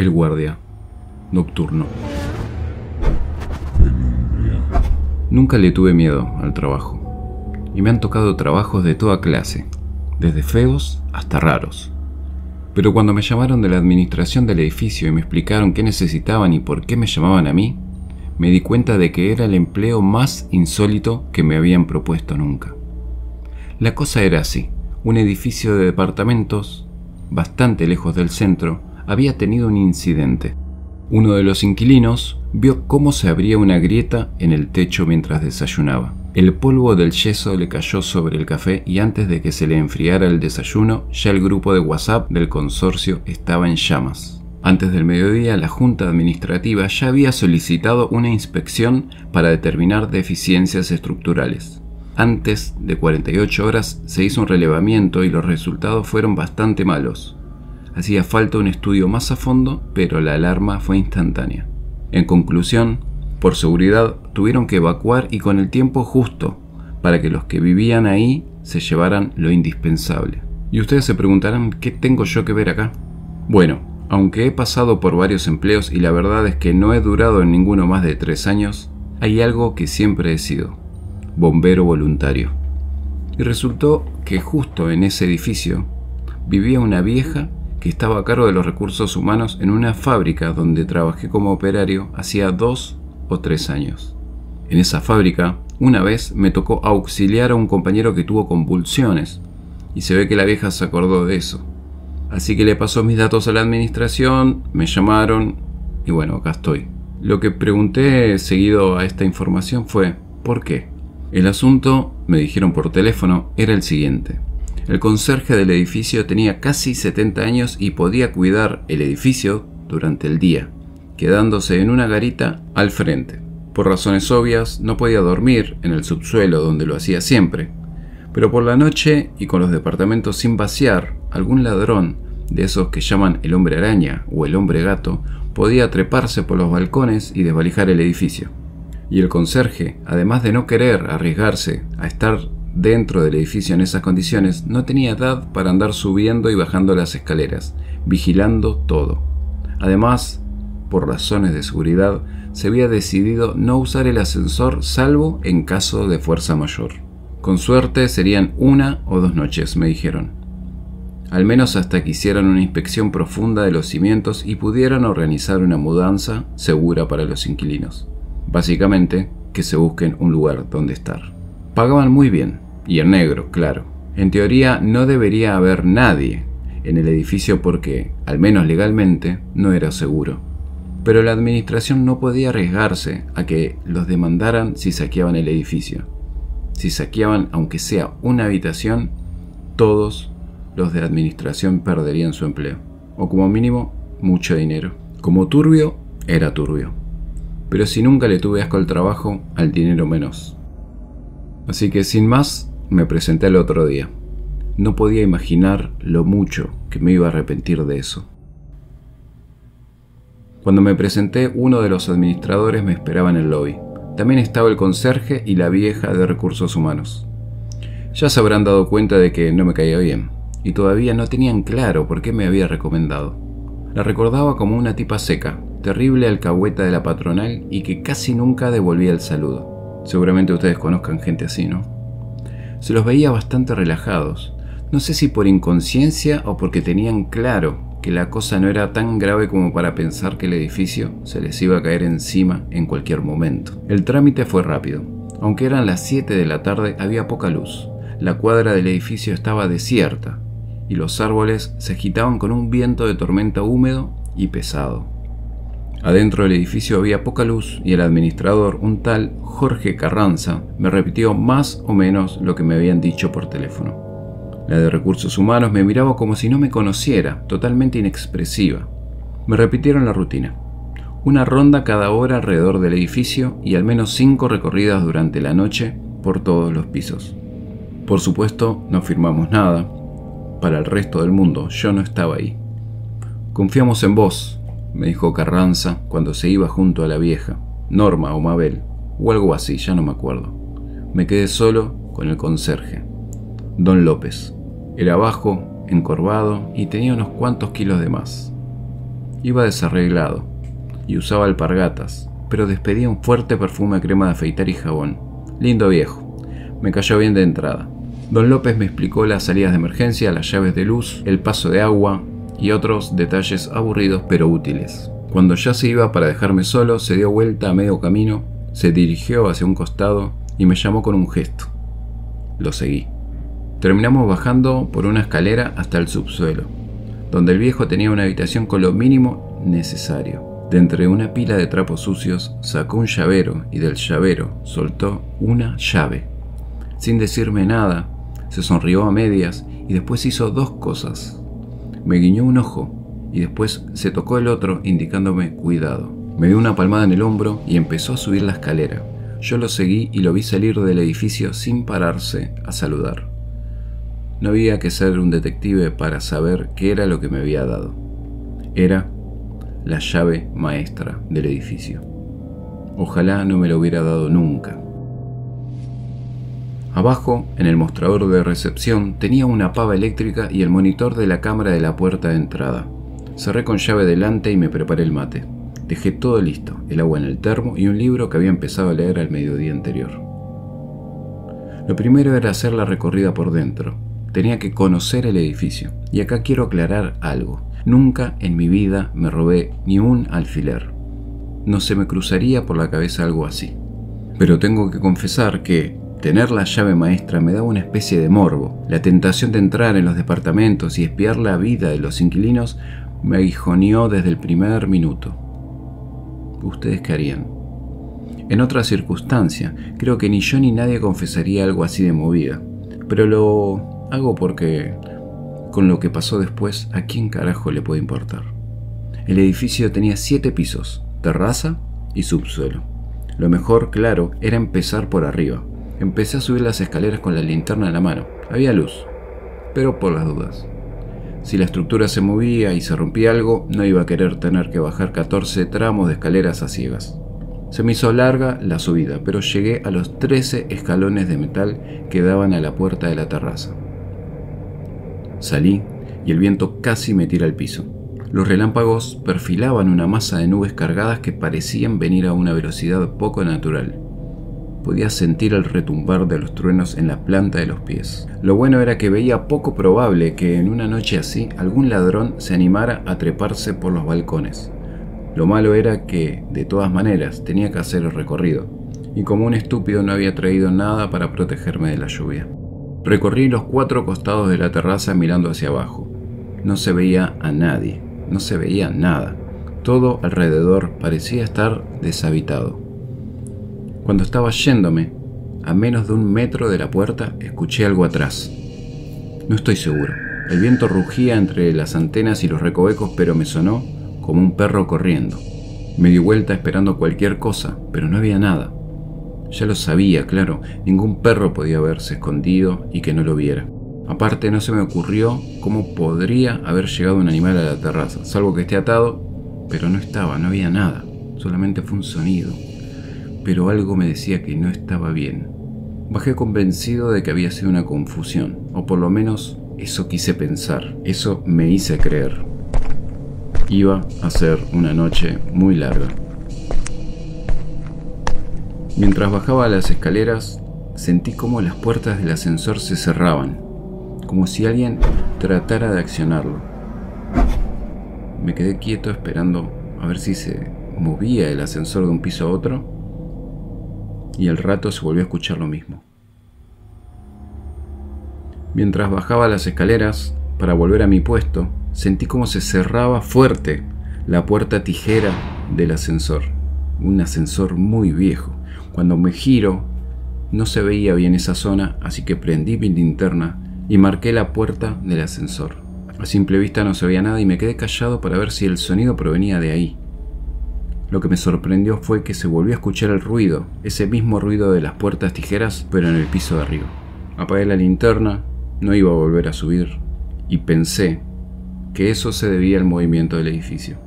El guardia. Nocturno. Nunca le tuve miedo al trabajo. Y me han tocado trabajos de toda clase, desde feos hasta raros. Pero cuando me llamaron de la administración del edificio y me explicaron qué necesitaban y por qué me llamaban a mí, me di cuenta de que era el empleo más insólito que me habían propuesto nunca. La cosa era así, un edificio de departamentos, bastante lejos del centro, había tenido un incidente. Uno de los inquilinos vio cómo se abría una grieta en el techo mientras desayunaba. El polvo del yeso le cayó sobre el café y antes de que se le enfriara el desayuno, ya el grupo de WhatsApp del consorcio estaba en llamas. Antes del mediodía, la Junta Administrativa ya había solicitado una inspección para determinar deficiencias estructurales. Antes de 48 horas se hizo un relevamiento y los resultados fueron bastante malos. Hacía falta un estudio más a fondo, pero la alarma fue instantánea. En conclusión, por seguridad tuvieron que evacuar y con el tiempo justo para que los que vivían ahí se llevaran lo indispensable. Y ustedes se preguntarán, ¿qué tengo yo que ver acá? Bueno, aunque he pasado por varios empleos y la verdad es que no he durado en ninguno más de tres años, hay algo que siempre he sido, bombero voluntario. Y resultó que justo en ese edificio vivía una vieja que estaba a cargo de los recursos humanos en una fábrica donde trabajé como operario hacía dos o tres años. En esa fábrica, una vez me tocó auxiliar a un compañero que tuvo convulsiones, y se ve que la vieja se acordó de eso. Así que le pasó mis datos a la administración, me llamaron, y bueno, acá estoy. Lo que pregunté seguido a esta información fue, ¿por qué? El asunto, me dijeron por teléfono, era el siguiente. El conserje del edificio tenía casi 70 años y podía cuidar el edificio durante el día, quedándose en una garita al frente. Por razones obvias, no podía dormir en el subsuelo donde lo hacía siempre, pero por la noche y con los departamentos sin vaciar, algún ladrón, de esos que llaman el hombre araña o el hombre gato, podía treparse por los balcones y desvalijar el edificio. Y el conserje, además de no querer arriesgarse a estar dentro del edificio en esas condiciones, no tenía edad para andar subiendo y bajando las escaleras, vigilando todo. Además, por razones de seguridad, se había decidido no usar el ascensor salvo en caso de fuerza mayor. Con suerte serían una o dos noches, me dijeron. Al menos hasta que hicieran una inspección profunda de los cimientos y pudieran organizar una mudanza segura para los inquilinos. Básicamente, que se busquen un lugar donde estar. Pagaban muy bien, y en negro, claro. En teoría no debería haber nadie en el edificio porque, al menos legalmente, no era seguro. Pero la administración no podía arriesgarse a que los demandaran si saqueaban el edificio. Si saqueaban aunque sea una habitación, todos los de administración perderían su empleo, o como mínimo mucho dinero. Como turbio, era turbio. Pero si nunca le tuve asco al trabajo, al dinero menos. Así que sin más, me presenté el otro día. No podía imaginar lo mucho que me iba a arrepentir de eso. Cuando me presenté, uno de los administradores me esperaba en el lobby. También estaba el conserje y la vieja de recursos humanos. Ya se habrán dado cuenta de que no me caía bien, y todavía no tenían claro por qué me había recomendado. La recordaba como una tipa seca, terrible alcahueta de la patronal y que casi nunca devolvía el saludo. Seguramente ustedes conozcan gente así, ¿no? Se los veía bastante relajados, no sé si por inconsciencia o porque tenían claro que la cosa no era tan grave como para pensar que el edificio se les iba a caer encima en cualquier momento. El trámite fue rápido. Aunque eran las 7 de la tarde, había poca luz. La cuadra del edificio estaba desierta y los árboles se agitaban con un viento de tormenta húmedo y pesado. Adentro del edificio había poca luz y el administrador, un tal Jorge Carranza, me repitió más o menos lo que me habían dicho por teléfono. La de recursos humanos me miraba como si no me conociera, totalmente inexpresiva. Me repitieron la rutina. Una ronda cada hora alrededor del edificio y al menos cinco recorridas durante la noche por todos los pisos. Por supuesto, no firmamos nada. Para el resto del mundo, yo no estaba ahí. Confiamos en vos, me dijo Carranza cuando se iba junto a la vieja, Norma o Mabel, o algo así, ya no me acuerdo. Me quedé solo con el conserje, Don López. Era bajo, encorvado y tenía unos cuantos kilos de más. Iba desarreglado y usaba alpargatas, pero despedía un fuerte perfume de crema de afeitar y jabón. Lindo viejo. Me cayó bien de entrada. Don López me explicó las salidas de emergencia, las llaves de luz, el paso de agua, y otros detalles aburridos pero útiles. Cuando ya se iba para dejarme solo, se dio vuelta a medio camino, se dirigió hacia un costado y me llamó con un gesto. Lo seguí. Terminamos bajando por una escalera hasta el subsuelo, donde el viejo tenía una habitación con lo mínimo necesario. De entre una pila de trapos sucios sacó un llavero y del llavero soltó una llave. Sin decirme nada, se sonrió a medias y después hizo dos cosas me guiñó un ojo y después se tocó el otro indicándome cuidado. Me dio una palmada en el hombro y empezó a subir la escalera. Yo lo seguí y lo vi salir del edificio sin pararse a saludar. No había que ser un detective para saber qué era lo que me había dado. Era la llave maestra del edificio. Ojalá no me lo hubiera dado nunca. Abajo, en el mostrador de recepción, tenía una pava eléctrica y el monitor de la cámara de la puerta de entrada. Cerré con llave delante y me preparé el mate. Dejé todo listo, el agua en el termo y un libro que había empezado a leer al mediodía anterior. Lo primero era hacer la recorrida por dentro. Tenía que conocer el edificio. Y acá quiero aclarar algo. Nunca en mi vida me robé ni un alfiler. No se me cruzaría por la cabeza algo así. Pero tengo que confesar que, Tener la llave maestra me daba una especie de morbo. La tentación de entrar en los departamentos y espiar la vida de los inquilinos me aguijoneó desde el primer minuto. ¿Ustedes qué harían? En otra circunstancia, creo que ni yo ni nadie confesaría algo así de movida. Pero lo hago porque, con lo que pasó después, ¿a quién carajo le puede importar? El edificio tenía siete pisos, terraza y subsuelo. Lo mejor, claro, era empezar por arriba Empecé a subir las escaleras con la linterna en la mano. Había luz, pero por las dudas. Si la estructura se movía y se rompía algo, no iba a querer tener que bajar 14 tramos de escaleras a ciegas. Se me hizo larga la subida, pero llegué a los 13 escalones de metal que daban a la puerta de la terraza. Salí y el viento casi me tira al piso. Los relámpagos perfilaban una masa de nubes cargadas que parecían venir a una velocidad poco natural. Podía sentir el retumbar de los truenos en la planta de los pies. Lo bueno era que veía poco probable que en una noche así algún ladrón se animara a treparse por los balcones. Lo malo era que, de todas maneras, tenía que hacer el recorrido, y como un estúpido no había traído nada para protegerme de la lluvia. Recorrí los cuatro costados de la terraza mirando hacia abajo. No se veía a nadie, no se veía nada. Todo alrededor parecía estar deshabitado. Cuando estaba yéndome, a menos de un metro de la puerta, escuché algo atrás. No estoy seguro. El viento rugía entre las antenas y los recovecos, pero me sonó como un perro corriendo. Me di vuelta esperando cualquier cosa, pero no había nada. Ya lo sabía, claro, ningún perro podía haberse escondido y que no lo viera. Aparte, no se me ocurrió cómo podría haber llegado un animal a la terraza, salvo que esté atado, pero no estaba, no había nada, solamente fue un sonido, pero algo me decía que no estaba bien. Bajé convencido de que había sido una confusión, o por lo menos eso quise pensar, eso me hice creer. Iba a ser una noche muy larga. Mientras bajaba las escaleras, sentí como las puertas del ascensor se cerraban, como si alguien tratara de accionarlo. Me quedé quieto esperando a ver si se movía el ascensor de un piso a otro y al rato se volvió a escuchar lo mismo. Mientras bajaba las escaleras para volver a mi puesto, sentí como se cerraba fuerte la puerta tijera del ascensor. Un ascensor muy viejo. Cuando me giro, no se veía bien esa zona, así que prendí mi linterna y marqué la puerta del ascensor. A simple vista no se veía nada y me quedé callado para ver si el sonido provenía de ahí. Lo que me sorprendió fue que se volvió a escuchar el ruido, ese mismo ruido de las puertas tijeras, pero en el piso de arriba. Apagué la linterna, no iba a volver a subir, y pensé que eso se debía al movimiento del edificio.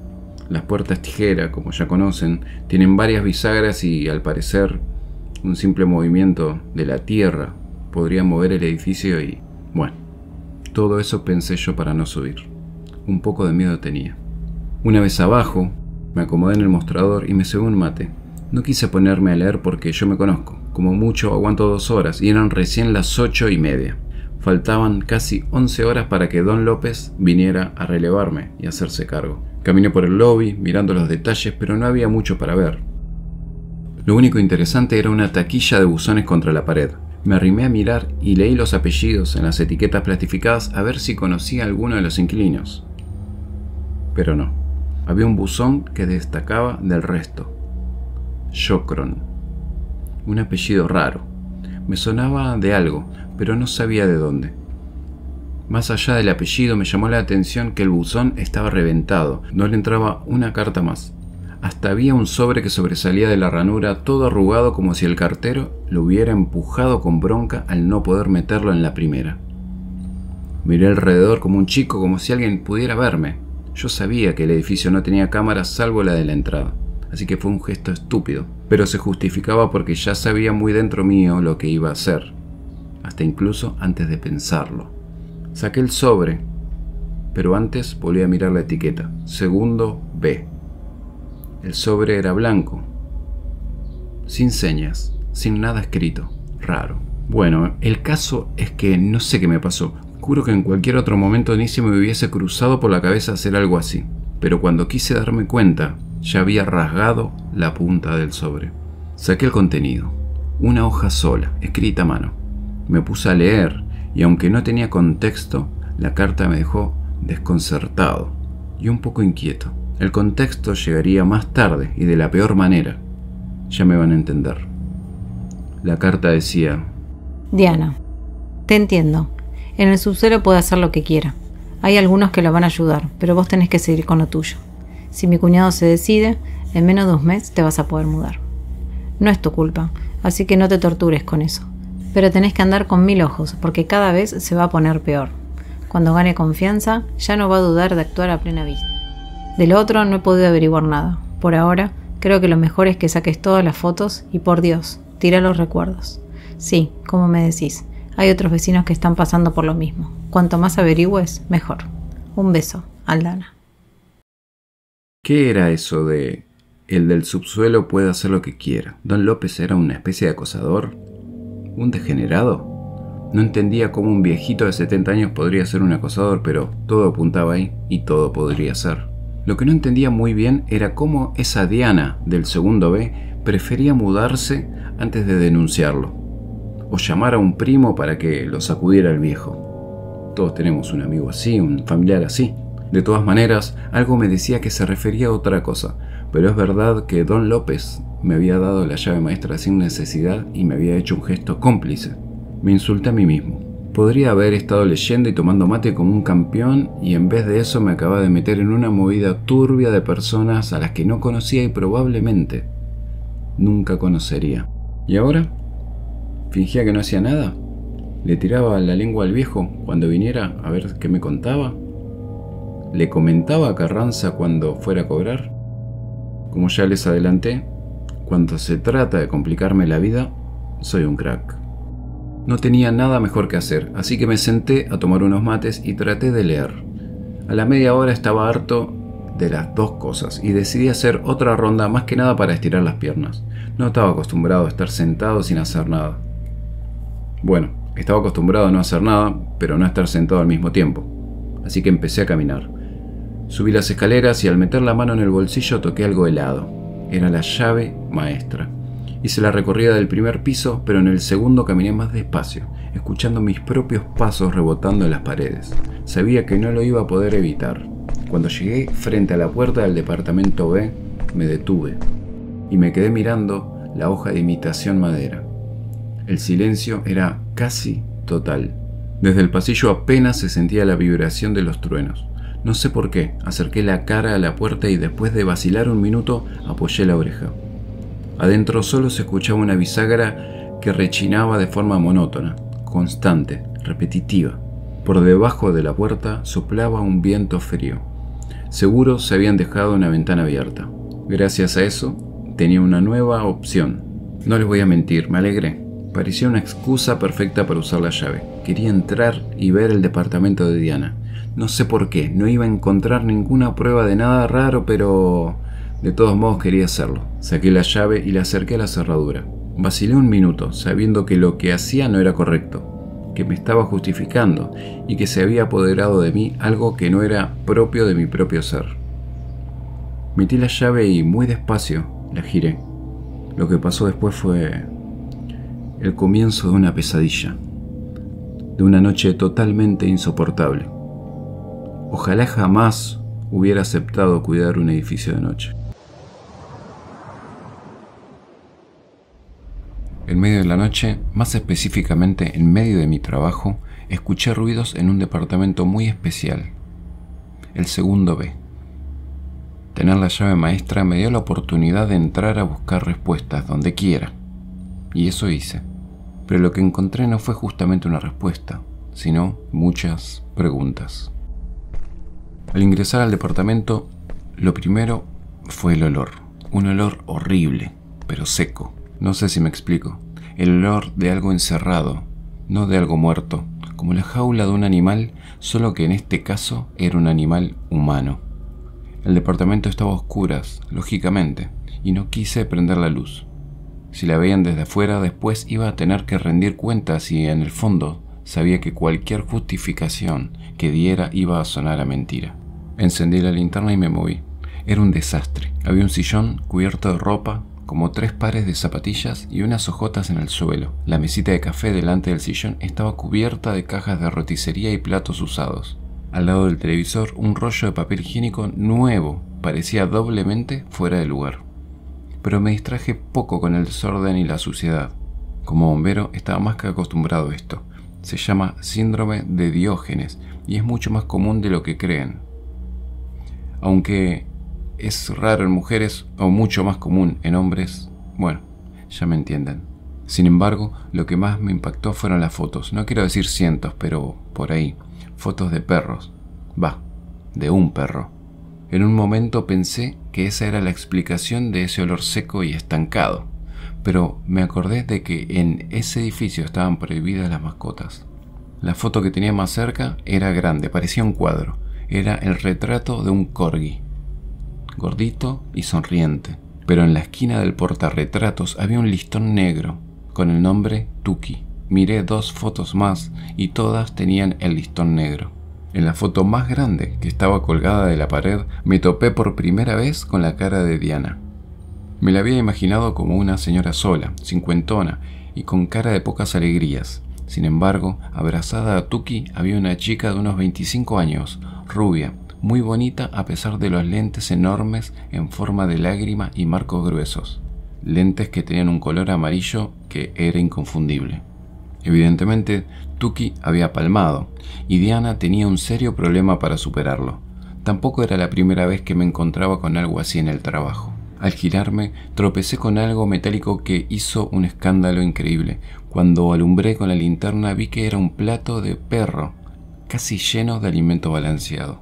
Las puertas tijeras como ya conocen, tienen varias bisagras y al parecer un simple movimiento de la tierra podría mover el edificio y... bueno, todo eso pensé yo para no subir. Un poco de miedo tenía. Una vez abajo, me acomodé en el mostrador y me según un mate. No quise ponerme a leer porque yo me conozco. Como mucho aguanto dos horas y eran recién las ocho y media. Faltaban casi once horas para que Don López viniera a relevarme y hacerse cargo. Caminé por el lobby mirando los detalles, pero no había mucho para ver. Lo único interesante era una taquilla de buzones contra la pared. Me arrimé a mirar y leí los apellidos en las etiquetas plastificadas a ver si conocía a alguno de los inquilinos. Pero no había un buzón que destacaba del resto. Shokron. Un apellido raro. Me sonaba de algo, pero no sabía de dónde. Más allá del apellido me llamó la atención que el buzón estaba reventado, no le entraba una carta más. Hasta había un sobre que sobresalía de la ranura todo arrugado como si el cartero lo hubiera empujado con bronca al no poder meterlo en la primera. Miré alrededor como un chico, como si alguien pudiera verme. Yo sabía que el edificio no tenía cámara salvo la de la entrada, así que fue un gesto estúpido, pero se justificaba porque ya sabía muy dentro mío lo que iba a hacer, hasta incluso antes de pensarlo. Saqué el sobre, pero antes volví a mirar la etiqueta, segundo B. El sobre era blanco, sin señas, sin nada escrito, raro. Bueno, el caso es que no sé qué me pasó. Juro que en cualquier otro momento ni se me hubiese cruzado por la cabeza hacer algo así, pero cuando quise darme cuenta, ya había rasgado la punta del sobre. Saqué el contenido, una hoja sola, escrita a mano. Me puse a leer y aunque no tenía contexto, la carta me dejó desconcertado y un poco inquieto. El contexto llegaría más tarde y de la peor manera. Ya me van a entender. La carta decía, Diana, te entiendo. En el subsuelo puede hacer lo que quiera. Hay algunos que lo van a ayudar, pero vos tenés que seguir con lo tuyo. Si mi cuñado se decide, en menos de un mes te vas a poder mudar. No es tu culpa, así que no te tortures con eso. Pero tenés que andar con mil ojos, porque cada vez se va a poner peor. Cuando gane confianza, ya no va a dudar de actuar a plena vista. Del otro no he podido averiguar nada. Por ahora, creo que lo mejor es que saques todas las fotos y por Dios, tira los recuerdos. Sí, como me decís, hay otros vecinos que están pasando por lo mismo. Cuanto más averigües, mejor. Un beso, Aldana. ¿Qué era eso de el del subsuelo puede hacer lo que quiera? ¿Don López era una especie de acosador? ¿Un degenerado? No entendía cómo un viejito de 70 años podría ser un acosador, pero todo apuntaba ahí y todo podría ser. Lo que no entendía muy bien era cómo esa Diana del segundo B prefería mudarse antes de denunciarlo o llamar a un primo para que lo sacudiera el viejo. Todos tenemos un amigo así, un familiar así. De todas maneras, algo me decía que se refería a otra cosa, pero es verdad que Don López me había dado la llave maestra sin necesidad y me había hecho un gesto cómplice. Me insulté a mí mismo. Podría haber estado leyendo y tomando mate como un campeón y en vez de eso me acaba de meter en una movida turbia de personas a las que no conocía y probablemente nunca conocería. ¿Y ahora? Fingía que no hacía nada. Le tiraba la lengua al viejo cuando viniera a ver qué me contaba. Le comentaba a Carranza cuando fuera a cobrar. Como ya les adelanté, cuando se trata de complicarme la vida, soy un crack. No tenía nada mejor que hacer, así que me senté a tomar unos mates y traté de leer. A la media hora estaba harto de las dos cosas y decidí hacer otra ronda más que nada para estirar las piernas. No estaba acostumbrado a estar sentado sin hacer nada. Bueno, estaba acostumbrado a no hacer nada, pero no a estar sentado al mismo tiempo, así que empecé a caminar. Subí las escaleras y al meter la mano en el bolsillo toqué algo helado. Era la llave maestra. Hice la recorrida del primer piso, pero en el segundo caminé más despacio, escuchando mis propios pasos rebotando en las paredes. Sabía que no lo iba a poder evitar. Cuando llegué frente a la puerta del departamento B, me detuve y me quedé mirando la hoja de imitación madera. El silencio era casi total. Desde el pasillo apenas se sentía la vibración de los truenos. No sé por qué, acerqué la cara a la puerta y después de vacilar un minuto apoyé la oreja. Adentro solo se escuchaba una bisagra que rechinaba de forma monótona, constante, repetitiva. Por debajo de la puerta soplaba un viento frío. Seguro se habían dejado una ventana abierta. Gracias a eso, tenía una nueva opción. No les voy a mentir, me alegré. Parecía una excusa perfecta para usar la llave. Quería entrar y ver el departamento de Diana. No sé por qué, no iba a encontrar ninguna prueba de nada raro, pero... De todos modos quería hacerlo. Saqué la llave y la acerqué a la cerradura. Vacilé un minuto, sabiendo que lo que hacía no era correcto, que me estaba justificando y que se había apoderado de mí algo que no era propio de mi propio ser. Metí la llave y muy despacio la giré. Lo que pasó después fue el comienzo de una pesadilla, de una noche totalmente insoportable. Ojalá jamás hubiera aceptado cuidar un edificio de noche. En medio de la noche, más específicamente en medio de mi trabajo, escuché ruidos en un departamento muy especial, el segundo B. Tener la llave maestra me dio la oportunidad de entrar a buscar respuestas donde quiera, y eso hice. Pero lo que encontré no fue justamente una respuesta, sino muchas preguntas. Al ingresar al departamento, lo primero fue el olor. Un olor horrible, pero seco. No sé si me explico. El olor de algo encerrado, no de algo muerto, como la jaula de un animal, solo que en este caso era un animal humano. El departamento estaba a oscuras, lógicamente, y no quise prender la luz. Si la veían desde afuera, después iba a tener que rendir cuentas y en el fondo sabía que cualquier justificación que diera iba a sonar a mentira. Encendí la linterna y me moví. Era un desastre. Había un sillón cubierto de ropa, como tres pares de zapatillas y unas hojotas en el suelo. La mesita de café delante del sillón estaba cubierta de cajas de roticería y platos usados. Al lado del televisor, un rollo de papel higiénico nuevo parecía doblemente fuera de lugar pero me distraje poco con el desorden y la suciedad. Como bombero estaba más que acostumbrado a esto. Se llama síndrome de Diógenes y es mucho más común de lo que creen. Aunque es raro en mujeres o mucho más común en hombres, bueno, ya me entienden. Sin embargo, lo que más me impactó fueron las fotos. No quiero decir cientos, pero por ahí. Fotos de perros. Va, de un perro. En un momento pensé que esa era la explicación de ese olor seco y estancado, pero me acordé de que en ese edificio estaban prohibidas las mascotas. La foto que tenía más cerca era grande, parecía un cuadro. Era el retrato de un corgi, gordito y sonriente. Pero en la esquina del portarretratos había un listón negro con el nombre Tuki. Miré dos fotos más y todas tenían el listón negro. En la foto más grande que estaba colgada de la pared, me topé por primera vez con la cara de Diana. Me la había imaginado como una señora sola, cincuentona y con cara de pocas alegrías. Sin embargo, abrazada a Tuki había una chica de unos 25 años, rubia, muy bonita a pesar de los lentes enormes en forma de lágrima y marcos gruesos. Lentes que tenían un color amarillo que era inconfundible. Evidentemente, había palmado y Diana tenía un serio problema para superarlo. Tampoco era la primera vez que me encontraba con algo así en el trabajo. Al girarme, tropecé con algo metálico que hizo un escándalo increíble. Cuando alumbré con la linterna vi que era un plato de perro, casi lleno de alimento balanceado.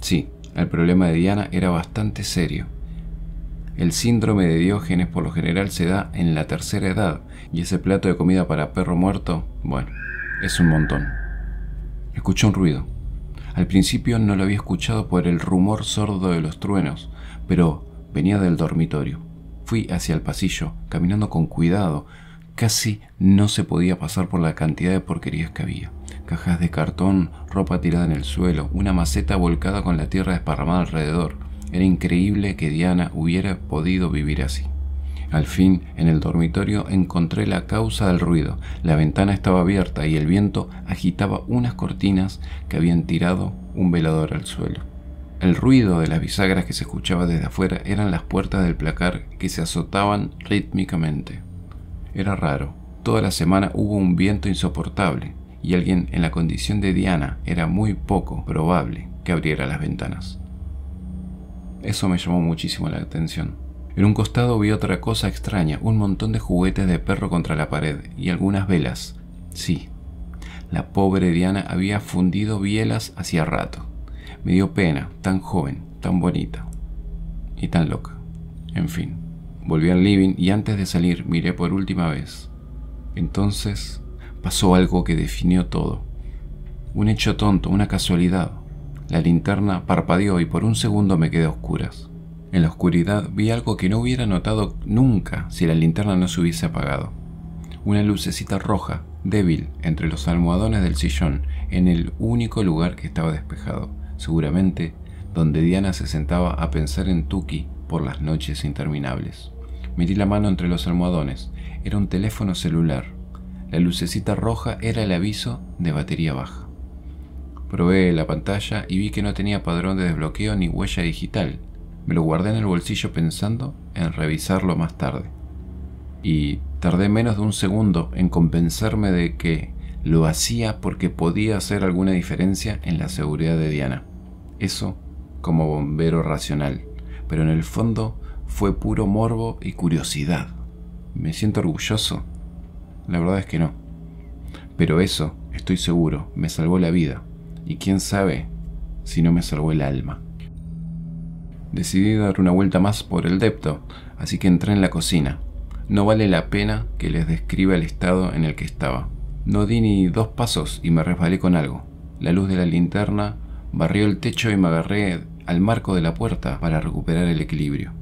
Sí, el problema de Diana era bastante serio. El síndrome de Diógenes por lo general se da en la tercera edad, y ese plato de comida para perro muerto, bueno, es un montón. Escuché un ruido. Al principio no lo había escuchado por el rumor sordo de los truenos, pero venía del dormitorio. Fui hacia el pasillo, caminando con cuidado. Casi no se podía pasar por la cantidad de porquerías que había. Cajas de cartón, ropa tirada en el suelo, una maceta volcada con la tierra desparramada alrededor. Era increíble que Diana hubiera podido vivir así. Al fin, en el dormitorio encontré la causa del ruido. La ventana estaba abierta y el viento agitaba unas cortinas que habían tirado un velador al suelo. El ruido de las bisagras que se escuchaba desde afuera eran las puertas del placar que se azotaban rítmicamente. Era raro. Toda la semana hubo un viento insoportable y alguien en la condición de Diana era muy poco probable que abriera las ventanas. Eso me llamó muchísimo la atención. En un costado vi otra cosa extraña, un montón de juguetes de perro contra la pared y algunas velas. Sí, la pobre Diana había fundido bielas hacía rato. Me dio pena, tan joven, tan bonita y tan loca. En fin, volví al living y antes de salir miré por última vez. Entonces pasó algo que definió todo. Un hecho tonto, una casualidad. La linterna parpadeó y por un segundo me quedé a oscuras. En la oscuridad vi algo que no hubiera notado nunca si la linterna no se hubiese apagado. Una lucecita roja, débil, entre los almohadones del sillón, en el único lugar que estaba despejado, seguramente donde Diana se sentaba a pensar en Tuki por las noches interminables. Miré la mano entre los almohadones. Era un teléfono celular. La lucecita roja era el aviso de batería baja. Probé la pantalla y vi que no tenía padrón de desbloqueo ni huella digital. Me lo guardé en el bolsillo pensando en revisarlo más tarde. Y tardé menos de un segundo en convencerme de que lo hacía porque podía hacer alguna diferencia en la seguridad de Diana. Eso como bombero racional. Pero en el fondo fue puro morbo y curiosidad. ¿Me siento orgulloso? La verdad es que no. Pero eso, estoy seguro, me salvó la vida. Y quién sabe si no me salvó el alma. Decidí dar una vuelta más por el depto, así que entré en la cocina. No vale la pena que les describa el estado en el que estaba. No di ni dos pasos y me resbalé con algo. La luz de la linterna barrió el techo y me agarré al marco de la puerta para recuperar el equilibrio.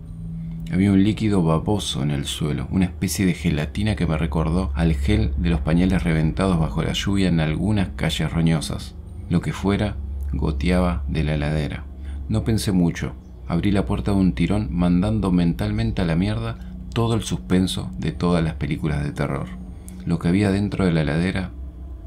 Había un líquido baboso en el suelo, una especie de gelatina que me recordó al gel de los pañales reventados bajo la lluvia en algunas calles roñosas. Lo que fuera goteaba de la ladera. No pensé mucho, abrí la puerta de un tirón mandando mentalmente a la mierda todo el suspenso de todas las películas de terror. Lo que había dentro de la heladera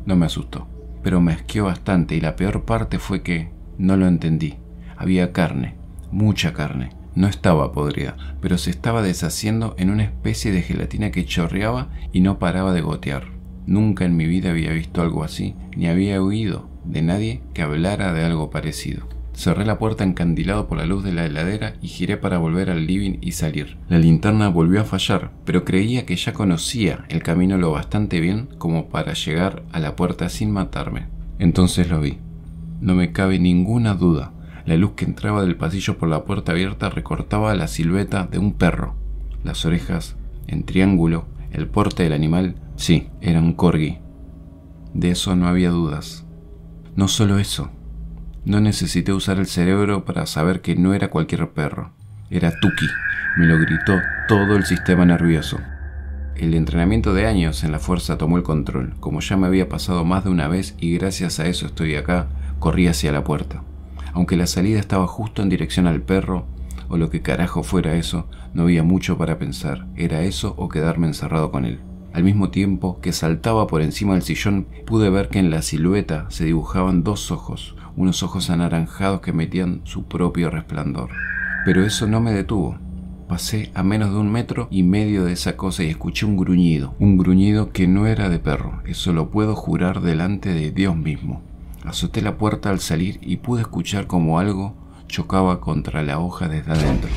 no me asustó, pero me asqueó bastante y la peor parte fue que no lo entendí. Había carne, mucha carne. No estaba podrida, pero se estaba deshaciendo en una especie de gelatina que chorreaba y no paraba de gotear. Nunca en mi vida había visto algo así, ni había oído de nadie que hablara de algo parecido. Cerré la puerta encandilado por la luz de la heladera y giré para volver al living y salir. La linterna volvió a fallar, pero creía que ya conocía el camino lo bastante bien como para llegar a la puerta sin matarme. Entonces lo vi. No me cabe ninguna duda. La luz que entraba del pasillo por la puerta abierta recortaba la silueta de un perro. Las orejas, en triángulo, el porte del animal, sí, era un corgi. De eso no había dudas. No solo eso, no necesité usar el cerebro para saber que no era cualquier perro. Era Tuki. Me lo gritó todo el sistema nervioso. El entrenamiento de años en la fuerza tomó el control, como ya me había pasado más de una vez y gracias a eso estoy acá, corrí hacia la puerta. Aunque la salida estaba justo en dirección al perro, o lo que carajo fuera eso, no había mucho para pensar, era eso o quedarme encerrado con él. Al mismo tiempo que saltaba por encima del sillón, pude ver que en la silueta se dibujaban dos ojos, unos ojos anaranjados que metían su propio resplandor. Pero eso no me detuvo. Pasé a menos de un metro y medio de esa cosa y escuché un gruñido, un gruñido que no era de perro, eso lo puedo jurar delante de Dios mismo. Azoté la puerta al salir y pude escuchar como algo chocaba contra la hoja desde adentro,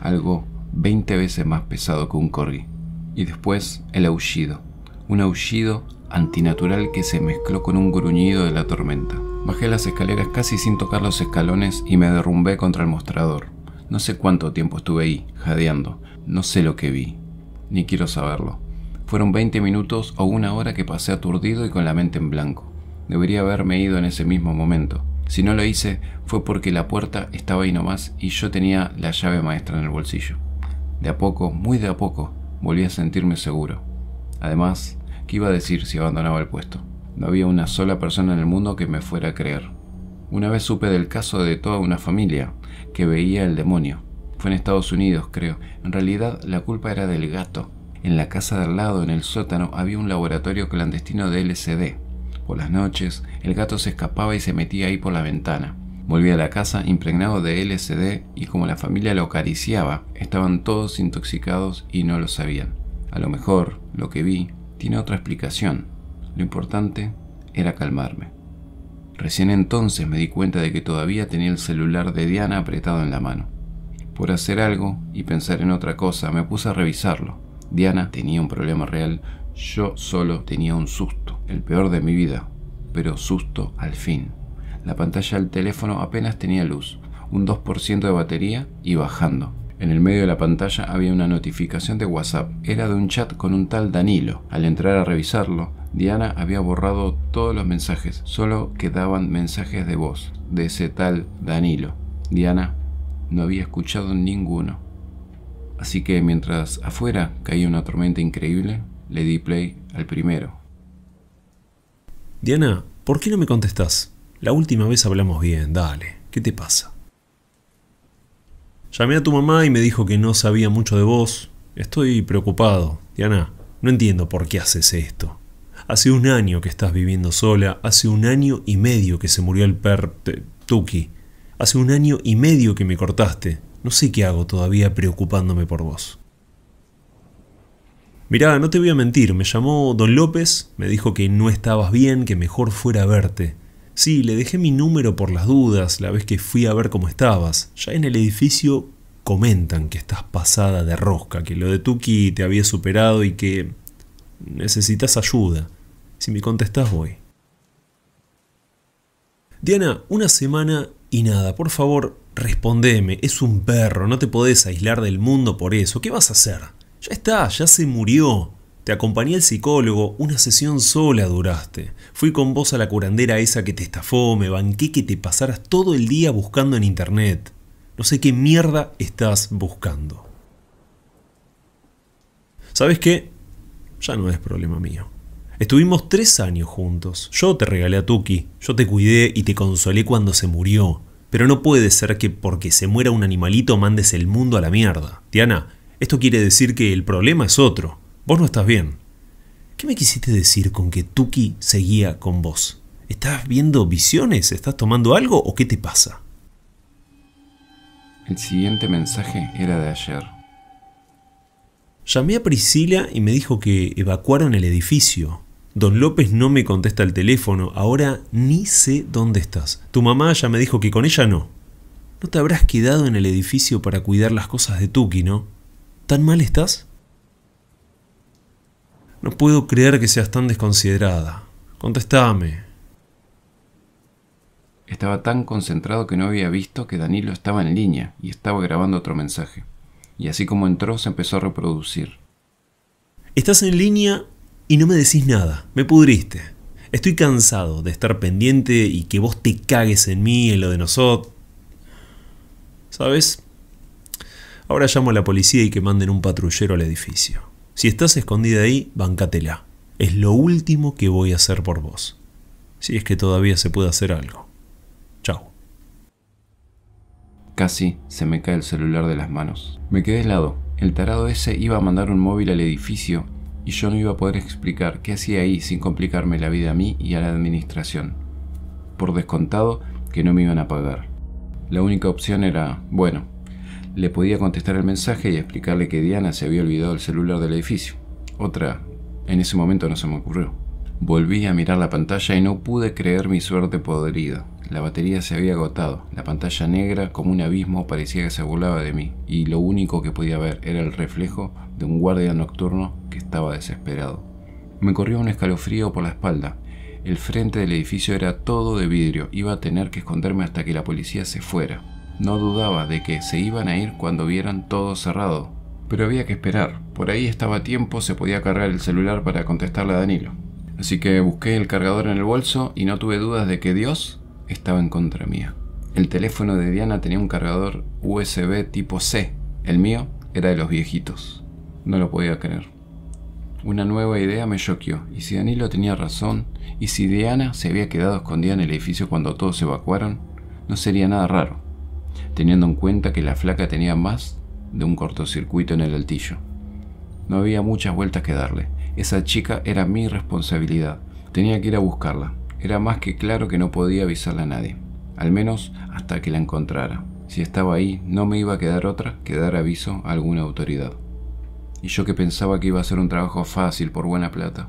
algo 20 veces más pesado que un corrí Y después el aullido, un aullido antinatural que se mezcló con un gruñido de la tormenta. Bajé las escaleras casi sin tocar los escalones y me derrumbé contra el mostrador. No sé cuánto tiempo estuve ahí, jadeando. No sé lo que vi, ni quiero saberlo. Fueron 20 minutos o una hora que pasé aturdido y con la mente en blanco. Debería haberme ido en ese mismo momento. Si no lo hice fue porque la puerta estaba ahí nomás y yo tenía la llave maestra en el bolsillo. De a poco, muy de a poco, volví a sentirme seguro. Además, ¿Qué iba a decir si abandonaba el puesto? No había una sola persona en el mundo que me fuera a creer. Una vez supe del caso de toda una familia que veía el demonio. Fue en Estados Unidos, creo. En realidad, la culpa era del gato. En la casa de al lado, en el sótano, había un laboratorio clandestino de LCD. Por las noches, el gato se escapaba y se metía ahí por la ventana. Volví a la casa impregnado de LCD y como la familia lo acariciaba, estaban todos intoxicados y no lo sabían. A lo mejor, lo que vi tiene otra explicación. Lo importante era calmarme. Recién entonces me di cuenta de que todavía tenía el celular de Diana apretado en la mano. Por hacer algo y pensar en otra cosa, me puse a revisarlo. Diana tenía un problema real, yo solo tenía un susto, el peor de mi vida, pero susto al fin. La pantalla del teléfono apenas tenía luz, un 2% de batería y bajando. En el medio de la pantalla había una notificación de WhatsApp. Era de un chat con un tal Danilo. Al entrar a revisarlo, Diana había borrado todos los mensajes. Solo quedaban mensajes de voz de ese tal Danilo. Diana no había escuchado ninguno. Así que mientras afuera caía una tormenta increíble, le di play al primero. Diana, ¿por qué no me contestas? La última vez hablamos bien, dale. ¿Qué te pasa? Llamé a tu mamá y me dijo que no sabía mucho de vos. Estoy preocupado, Diana. No entiendo por qué haces esto. Hace un año que estás viviendo sola, hace un año y medio que se murió el per... tuki. Hace un año y medio que me cortaste. No sé qué hago todavía preocupándome por vos. Mirá, no te voy a mentir, me llamó don López, me dijo que no estabas bien, que mejor fuera a verte. Sí, le dejé mi número por las dudas la vez que fui a ver cómo estabas. Ya en el edificio comentan que estás pasada de rosca, que lo de Tuki te había superado y que necesitas ayuda. Si me contestás voy. Diana, una semana y nada, por favor, respondeme. Es un perro, no te podés aislar del mundo por eso. ¿Qué vas a hacer? Ya está, ya se murió. Te acompañé al psicólogo, una sesión sola duraste. Fui con vos a la curandera esa que te estafó, me banqué que te pasaras todo el día buscando en internet. No sé qué mierda estás buscando. ¿Sabes qué? Ya no es problema mío. Estuvimos tres años juntos. Yo te regalé a Tuki, yo te cuidé y te consolé cuando se murió. Pero no puede ser que porque se muera un animalito mandes el mundo a la mierda. Diana, esto quiere decir que el problema es otro Vos no estás bien. ¿Qué me quisiste decir con que Tuki seguía con vos? ¿Estás viendo visiones? ¿Estás tomando algo o qué te pasa? El siguiente mensaje era de ayer. Llamé a Priscila y me dijo que evacuaron el edificio. Don López no me contesta el teléfono, ahora ni sé dónde estás. Tu mamá ya me dijo que con ella no. No te habrás quedado en el edificio para cuidar las cosas de Tuki, ¿no? ¿Tan mal estás? No puedo creer que seas tan desconsiderada. Contestame. Estaba tan concentrado que no había visto que Danilo estaba en línea y estaba grabando otro mensaje. Y así como entró, se empezó a reproducir. Estás en línea y no me decís nada. Me pudriste. Estoy cansado de estar pendiente y que vos te cagues en mí, en lo de nosotros. ¿Sabes? Ahora llamo a la policía y que manden un patrullero al edificio. Si estás escondida ahí, bancatela. Es lo último que voy a hacer por vos. Si es que todavía se puede hacer algo. Chao. Casi se me cae el celular de las manos. Me quedé helado. El tarado ese iba a mandar un móvil al edificio y yo no iba a poder explicar qué hacía ahí sin complicarme la vida a mí y a la administración. Por descontado que no me iban a pagar. La única opción era, bueno, le podía contestar el mensaje y explicarle que Diana se había olvidado el celular del edificio. Otra, en ese momento no se me ocurrió. Volví a mirar la pantalla y no pude creer mi suerte podrida. La batería se había agotado, la pantalla negra como un abismo parecía que se volaba de mí, y lo único que podía ver era el reflejo de un guardia nocturno que estaba desesperado. Me corrió un escalofrío por la espalda. El frente del edificio era todo de vidrio, iba a tener que esconderme hasta que la policía se fuera. No dudaba de que se iban a ir cuando vieran todo cerrado, pero había que esperar. Por ahí estaba tiempo, se podía cargar el celular para contestarle a Danilo. Así que busqué el cargador en el bolso y no tuve dudas de que Dios estaba en contra mía. El teléfono de Diana tenía un cargador USB tipo C. El mío era de los viejitos. No lo podía creer. Una nueva idea me choqueó. ¿Y si Danilo tenía razón? ¿Y si Diana se había quedado escondida en el edificio cuando todos se evacuaron? No sería nada raro teniendo en cuenta que la flaca tenía más de un cortocircuito en el altillo. No había muchas vueltas que darle. Esa chica era mi responsabilidad. Tenía que ir a buscarla. Era más que claro que no podía avisarle a nadie. Al menos hasta que la encontrara. Si estaba ahí, no me iba a quedar otra que dar aviso a alguna autoridad. Y yo que pensaba que iba a ser un trabajo fácil por buena plata.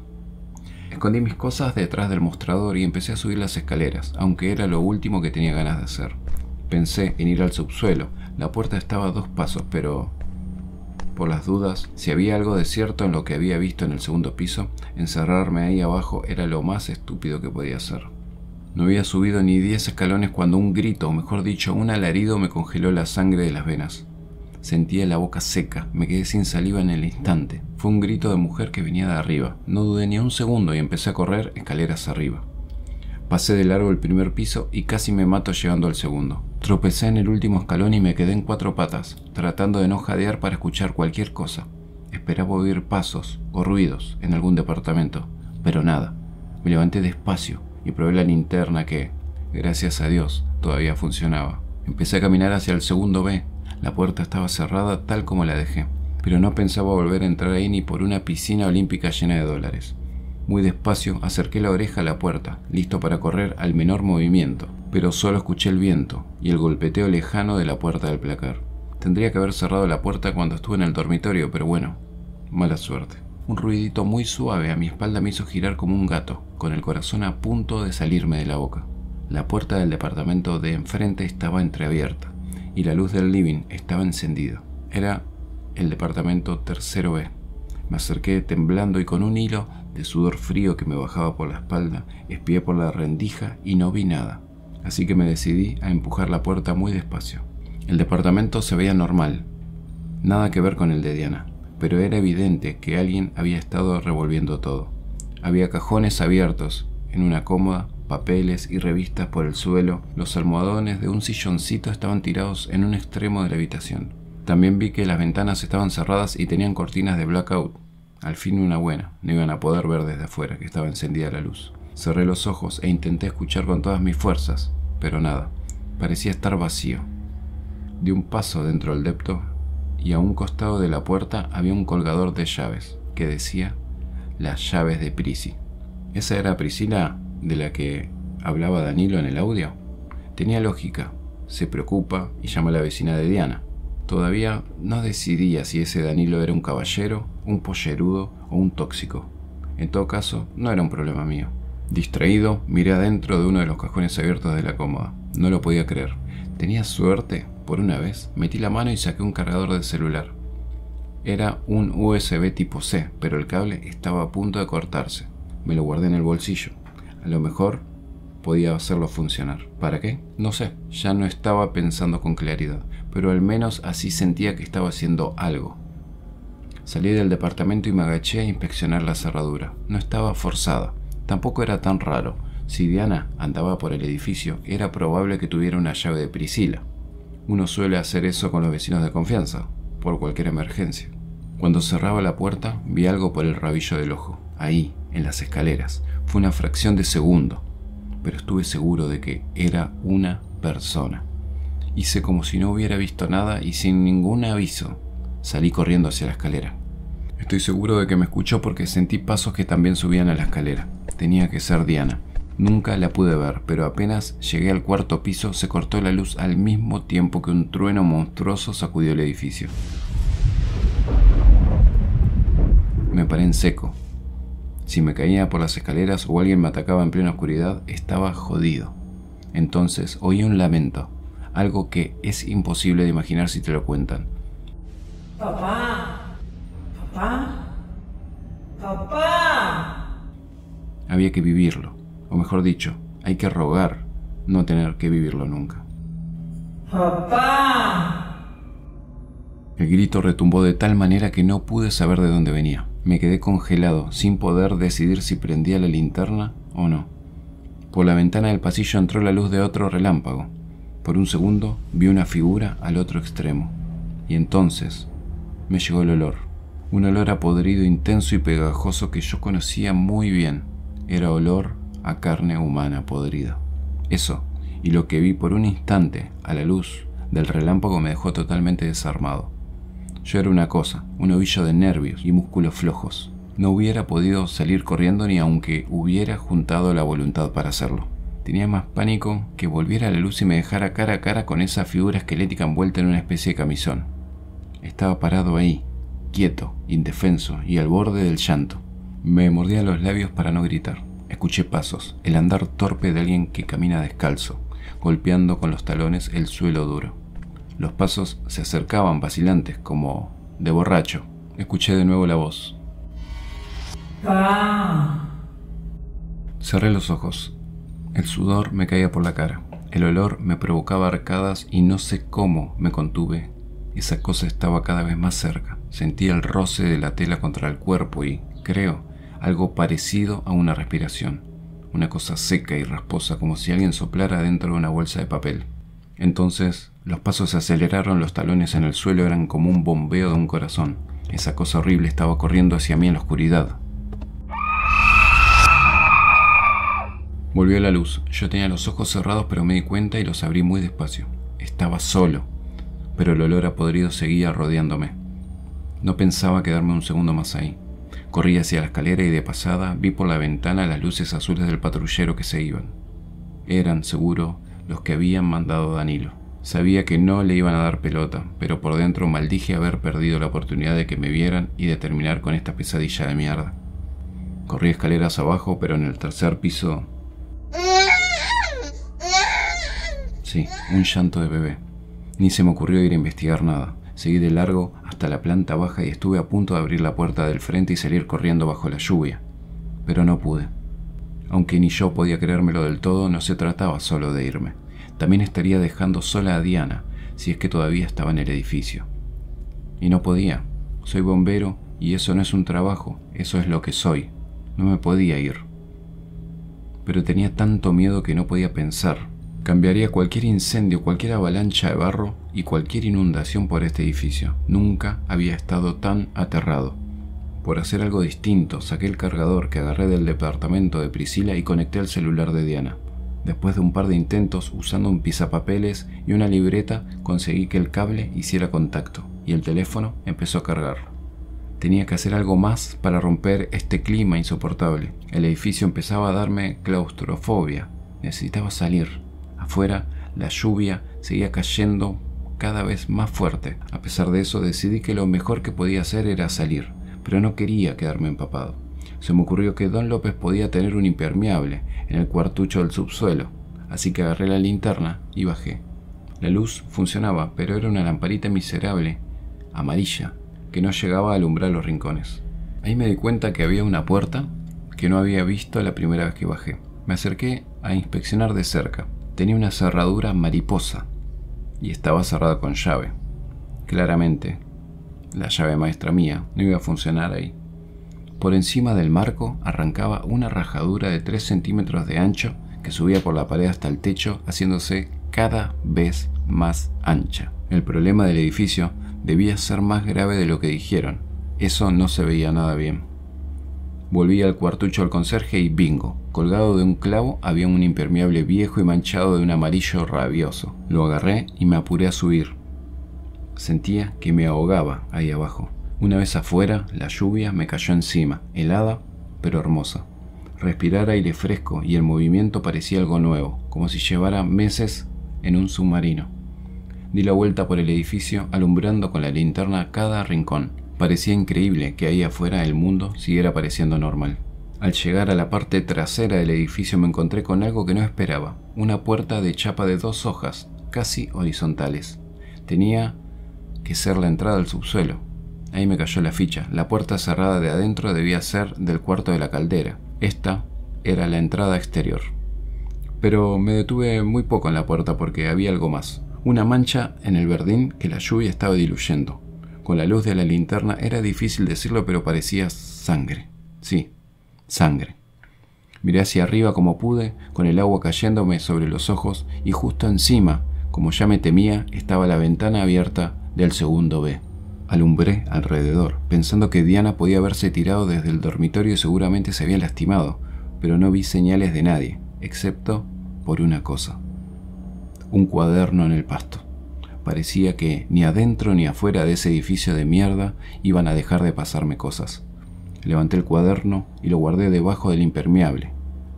Escondí mis cosas detrás del mostrador y empecé a subir las escaleras, aunque era lo último que tenía ganas de hacer. Pensé en ir al subsuelo. La puerta estaba a dos pasos, pero... Por las dudas, si había algo de cierto en lo que había visto en el segundo piso, encerrarme ahí abajo era lo más estúpido que podía hacer. No había subido ni diez escalones cuando un grito, o mejor dicho, un alarido me congeló la sangre de las venas. Sentía la boca seca, me quedé sin saliva en el instante. Fue un grito de mujer que venía de arriba. No dudé ni un segundo y empecé a correr escaleras arriba. Pasé de largo el primer piso y casi me mato llegando al segundo. Tropecé en el último escalón y me quedé en cuatro patas, tratando de no jadear para escuchar cualquier cosa. Esperaba oír pasos o ruidos en algún departamento, pero nada. Me levanté despacio y probé la linterna que, gracias a Dios, todavía funcionaba. Empecé a caminar hacia el segundo B. La puerta estaba cerrada tal como la dejé, pero no pensaba volver a entrar ahí ni por una piscina olímpica llena de dólares. Muy despacio acerqué la oreja a la puerta, listo para correr al menor movimiento pero solo escuché el viento y el golpeteo lejano de la puerta del placar. Tendría que haber cerrado la puerta cuando estuve en el dormitorio, pero bueno, mala suerte. Un ruidito muy suave a mi espalda me hizo girar como un gato, con el corazón a punto de salirme de la boca. La puerta del departamento de enfrente estaba entreabierta y la luz del living estaba encendida. Era el departamento tercero B. Me acerqué temblando y con un hilo de sudor frío que me bajaba por la espalda, espié por la rendija y no vi nada así que me decidí a empujar la puerta muy despacio. El departamento se veía normal, nada que ver con el de Diana, pero era evidente que alguien había estado revolviendo todo. Había cajones abiertos, en una cómoda, papeles y revistas por el suelo, los almohadones de un silloncito estaban tirados en un extremo de la habitación. También vi que las ventanas estaban cerradas y tenían cortinas de blackout. Al fin una buena, no iban a poder ver desde afuera que estaba encendida la luz. Cerré los ojos e intenté escuchar con todas mis fuerzas, pero nada, parecía estar vacío. Di un paso dentro del depto y a un costado de la puerta había un colgador de llaves que decía las llaves de Prisi. Esa era Priscila de la que hablaba Danilo en el audio. Tenía lógica, se preocupa y llama a la vecina de Diana. Todavía no decidía si ese Danilo era un caballero, un pollerudo o un tóxico. En todo caso, no era un problema mío. Distraído, miré adentro de uno de los cajones abiertos de la cómoda. No lo podía creer. Tenía suerte. Por una vez, metí la mano y saqué un cargador de celular. Era un USB tipo C, pero el cable estaba a punto de cortarse. Me lo guardé en el bolsillo. A lo mejor podía hacerlo funcionar. ¿Para qué? No sé. Ya no estaba pensando con claridad, pero al menos así sentía que estaba haciendo algo. Salí del departamento y me agaché a inspeccionar la cerradura. No estaba forzada Tampoco era tan raro. Si Diana andaba por el edificio, era probable que tuviera una llave de Priscila. Uno suele hacer eso con los vecinos de confianza, por cualquier emergencia. Cuando cerraba la puerta, vi algo por el rabillo del ojo, ahí, en las escaleras. Fue una fracción de segundo, pero estuve seguro de que era una persona. Hice como si no hubiera visto nada y sin ningún aviso salí corriendo hacia la escalera. Estoy seguro de que me escuchó porque sentí pasos que también subían a la escalera. Tenía que ser Diana. Nunca la pude ver, pero apenas llegué al cuarto piso se cortó la luz al mismo tiempo que un trueno monstruoso sacudió el edificio. Me paré en seco. Si me caía por las escaleras o alguien me atacaba en plena oscuridad, estaba jodido. Entonces oí un lamento, algo que es imposible de imaginar si te lo cuentan. Papá, papá, papá. Había que vivirlo, o mejor dicho, hay que rogar no tener que vivirlo nunca. ¡Papá! El grito retumbó de tal manera que no pude saber de dónde venía. Me quedé congelado, sin poder decidir si prendía la linterna o no. Por la ventana del pasillo entró la luz de otro relámpago. Por un segundo vi una figura al otro extremo. Y entonces me llegó el olor. Un olor a podrido intenso y pegajoso que yo conocía muy bien era olor a carne humana podrida. Eso, y lo que vi por un instante a la luz del relámpago me dejó totalmente desarmado. Yo era una cosa, un ovillo de nervios y músculos flojos. No hubiera podido salir corriendo ni aunque hubiera juntado la voluntad para hacerlo. Tenía más pánico que volviera a la luz y me dejara cara a cara con esa figura esquelética envuelta en una especie de camisón. Estaba parado ahí, quieto, indefenso y al borde del llanto. Me mordía los labios para no gritar. Escuché pasos, el andar torpe de alguien que camina descalzo, golpeando con los talones el suelo duro. Los pasos se acercaban vacilantes, como de borracho. Escuché de nuevo la voz. Ah. Cerré los ojos. El sudor me caía por la cara. El olor me provocaba arcadas y no sé cómo me contuve. Esa cosa estaba cada vez más cerca. Sentía el roce de la tela contra el cuerpo y, creo, algo parecido a una respiración, una cosa seca y rasposa como si alguien soplara dentro de una bolsa de papel. Entonces, los pasos se aceleraron, los talones en el suelo eran como un bombeo de un corazón. Esa cosa horrible estaba corriendo hacia mí en la oscuridad. Volvió la luz. Yo tenía los ojos cerrados pero me di cuenta y los abrí muy despacio. Estaba solo, pero el olor a podrido seguía rodeándome. No pensaba quedarme un segundo más ahí. Corrí hacia la escalera y de pasada vi por la ventana las luces azules del patrullero que se iban. Eran, seguro, los que habían mandado Danilo. Sabía que no le iban a dar pelota, pero por dentro maldije haber perdido la oportunidad de que me vieran y de terminar con esta pesadilla de mierda. Corrí escaleras abajo, pero en el tercer piso... Sí, un llanto de bebé. Ni se me ocurrió ir a investigar nada. Seguí de largo hasta la planta baja y estuve a punto de abrir la puerta del frente y salir corriendo bajo la lluvia, pero no pude. Aunque ni yo podía creérmelo del todo, no se trataba solo de irme. También estaría dejando sola a Diana, si es que todavía estaba en el edificio. Y no podía. Soy bombero y eso no es un trabajo, eso es lo que soy. No me podía ir. Pero tenía tanto miedo que no podía pensar. Cambiaría cualquier incendio, cualquier avalancha de barro y cualquier inundación por este edificio. Nunca había estado tan aterrado. Por hacer algo distinto, saqué el cargador que agarré del departamento de Priscila y conecté al celular de Diana. Después de un par de intentos usando un pisapapeles y una libreta, conseguí que el cable hiciera contacto y el teléfono empezó a cargar. Tenía que hacer algo más para romper este clima insoportable. El edificio empezaba a darme claustrofobia. Necesitaba salir. Afuera, la lluvia seguía cayendo cada vez más fuerte. A pesar de eso decidí que lo mejor que podía hacer era salir, pero no quería quedarme empapado. Se me ocurrió que Don López podía tener un impermeable en el cuartucho del subsuelo, así que agarré la linterna y bajé. La luz funcionaba, pero era una lamparita miserable, amarilla, que no llegaba a alumbrar los rincones. Ahí me di cuenta que había una puerta que no había visto la primera vez que bajé. Me acerqué a inspeccionar de cerca. Tenía una cerradura mariposa, y estaba cerrada con llave. Claramente, la llave maestra mía no iba a funcionar ahí. Por encima del marco arrancaba una rajadura de 3 centímetros de ancho que subía por la pared hasta el techo, haciéndose cada vez más ancha. El problema del edificio debía ser más grave de lo que dijeron. Eso no se veía nada bien. Volví al cuartucho al conserje y bingo. Colgado de un clavo había un impermeable viejo y manchado de un amarillo rabioso. Lo agarré y me apuré a subir. Sentía que me ahogaba ahí abajo. Una vez afuera, la lluvia me cayó encima, helada pero hermosa. Respirar aire fresco y el movimiento parecía algo nuevo, como si llevara meses en un submarino. Di la vuelta por el edificio, alumbrando con la linterna cada rincón Parecía increíble que ahí afuera el mundo siguiera pareciendo normal. Al llegar a la parte trasera del edificio me encontré con algo que no esperaba, una puerta de chapa de dos hojas, casi horizontales. Tenía que ser la entrada al subsuelo. Ahí me cayó la ficha, la puerta cerrada de adentro debía ser del cuarto de la caldera. Esta era la entrada exterior. Pero me detuve muy poco en la puerta porque había algo más, una mancha en el verdín que la lluvia estaba diluyendo con la luz de la linterna era difícil decirlo, pero parecía sangre. Sí, sangre. Miré hacia arriba como pude, con el agua cayéndome sobre los ojos y justo encima, como ya me temía, estaba la ventana abierta del segundo B. Alumbré alrededor, pensando que Diana podía haberse tirado desde el dormitorio y seguramente se había lastimado, pero no vi señales de nadie, excepto por una cosa. Un cuaderno en el pasto. Parecía que ni adentro ni afuera de ese edificio de mierda iban a dejar de pasarme cosas. Levanté el cuaderno y lo guardé debajo del impermeable.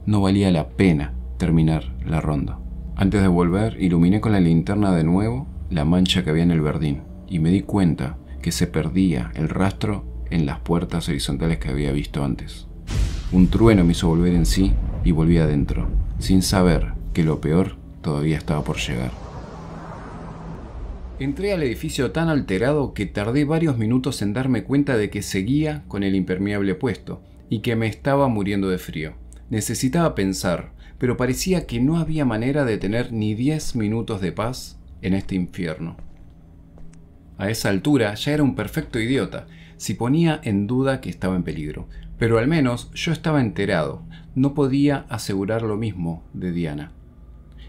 No valía la pena terminar la ronda. Antes de volver, iluminé con la linterna de nuevo la mancha que había en el verdín y me di cuenta que se perdía el rastro en las puertas horizontales que había visto antes. Un trueno me hizo volver en sí y volví adentro, sin saber que lo peor todavía estaba por llegar. Entré al edificio tan alterado que tardé varios minutos en darme cuenta de que seguía con el impermeable puesto y que me estaba muriendo de frío. Necesitaba pensar, pero parecía que no había manera de tener ni 10 minutos de paz en este infierno. A esa altura ya era un perfecto idiota, si ponía en duda que estaba en peligro, pero al menos yo estaba enterado, no podía asegurar lo mismo de Diana.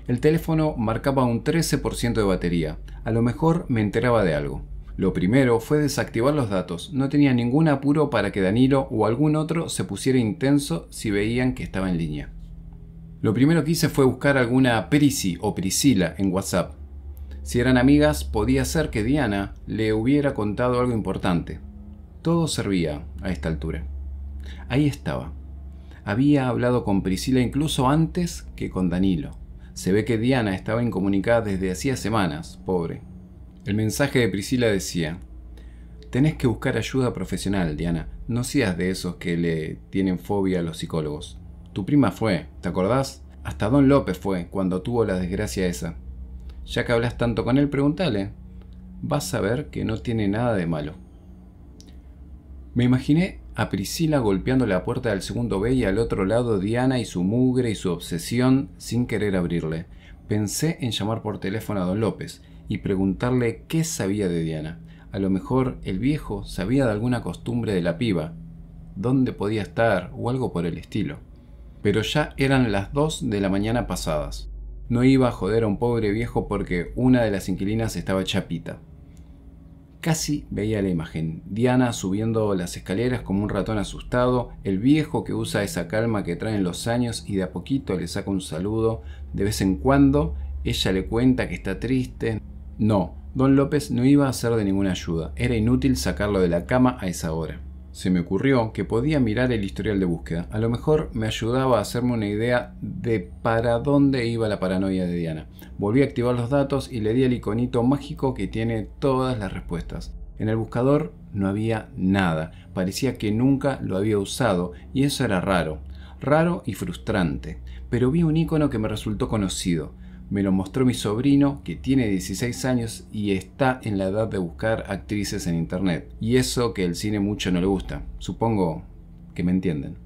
El teléfono marcaba un 13% de batería, a lo mejor me enteraba de algo. Lo primero fue desactivar los datos, no tenía ningún apuro para que Danilo o algún otro se pusiera intenso si veían que estaba en línea. Lo primero que hice fue buscar alguna Prisi o Priscila en WhatsApp. Si eran amigas, podía ser que Diana le hubiera contado algo importante. Todo servía a esta altura. Ahí estaba. Había hablado con Priscila incluso antes que con Danilo. Se ve que Diana estaba incomunicada desde hacía semanas, pobre. El mensaje de Priscila decía, Tenés que buscar ayuda profesional, Diana. No seas de esos que le tienen fobia a los psicólogos. Tu prima fue, ¿te acordás? Hasta Don López fue cuando tuvo la desgracia esa. Ya que hablas tanto con él, pregúntale. Vas a ver que no tiene nada de malo. Me imaginé a Priscila golpeando la puerta del segundo B y al otro lado Diana y su mugre y su obsesión sin querer abrirle. Pensé en llamar por teléfono a don López y preguntarle qué sabía de Diana. A lo mejor el viejo sabía de alguna costumbre de la piba, dónde podía estar o algo por el estilo. Pero ya eran las dos de la mañana pasadas. No iba a joder a un pobre viejo porque una de las inquilinas estaba chapita. Casi veía la imagen. Diana subiendo las escaleras como un ratón asustado, el viejo que usa esa calma que traen los años y de a poquito le saca un saludo. De vez en cuando ella le cuenta que está triste. No, don López no iba a ser de ninguna ayuda. Era inútil sacarlo de la cama a esa hora se me ocurrió que podía mirar el historial de búsqueda. A lo mejor me ayudaba a hacerme una idea de para dónde iba la paranoia de Diana. Volví a activar los datos y le di el iconito mágico que tiene todas las respuestas. En el buscador no había nada, parecía que nunca lo había usado y eso era raro, raro y frustrante, pero vi un icono que me resultó conocido. Me lo mostró mi sobrino, que tiene 16 años y está en la edad de buscar actrices en internet. Y eso que el cine mucho no le gusta. Supongo que me entienden.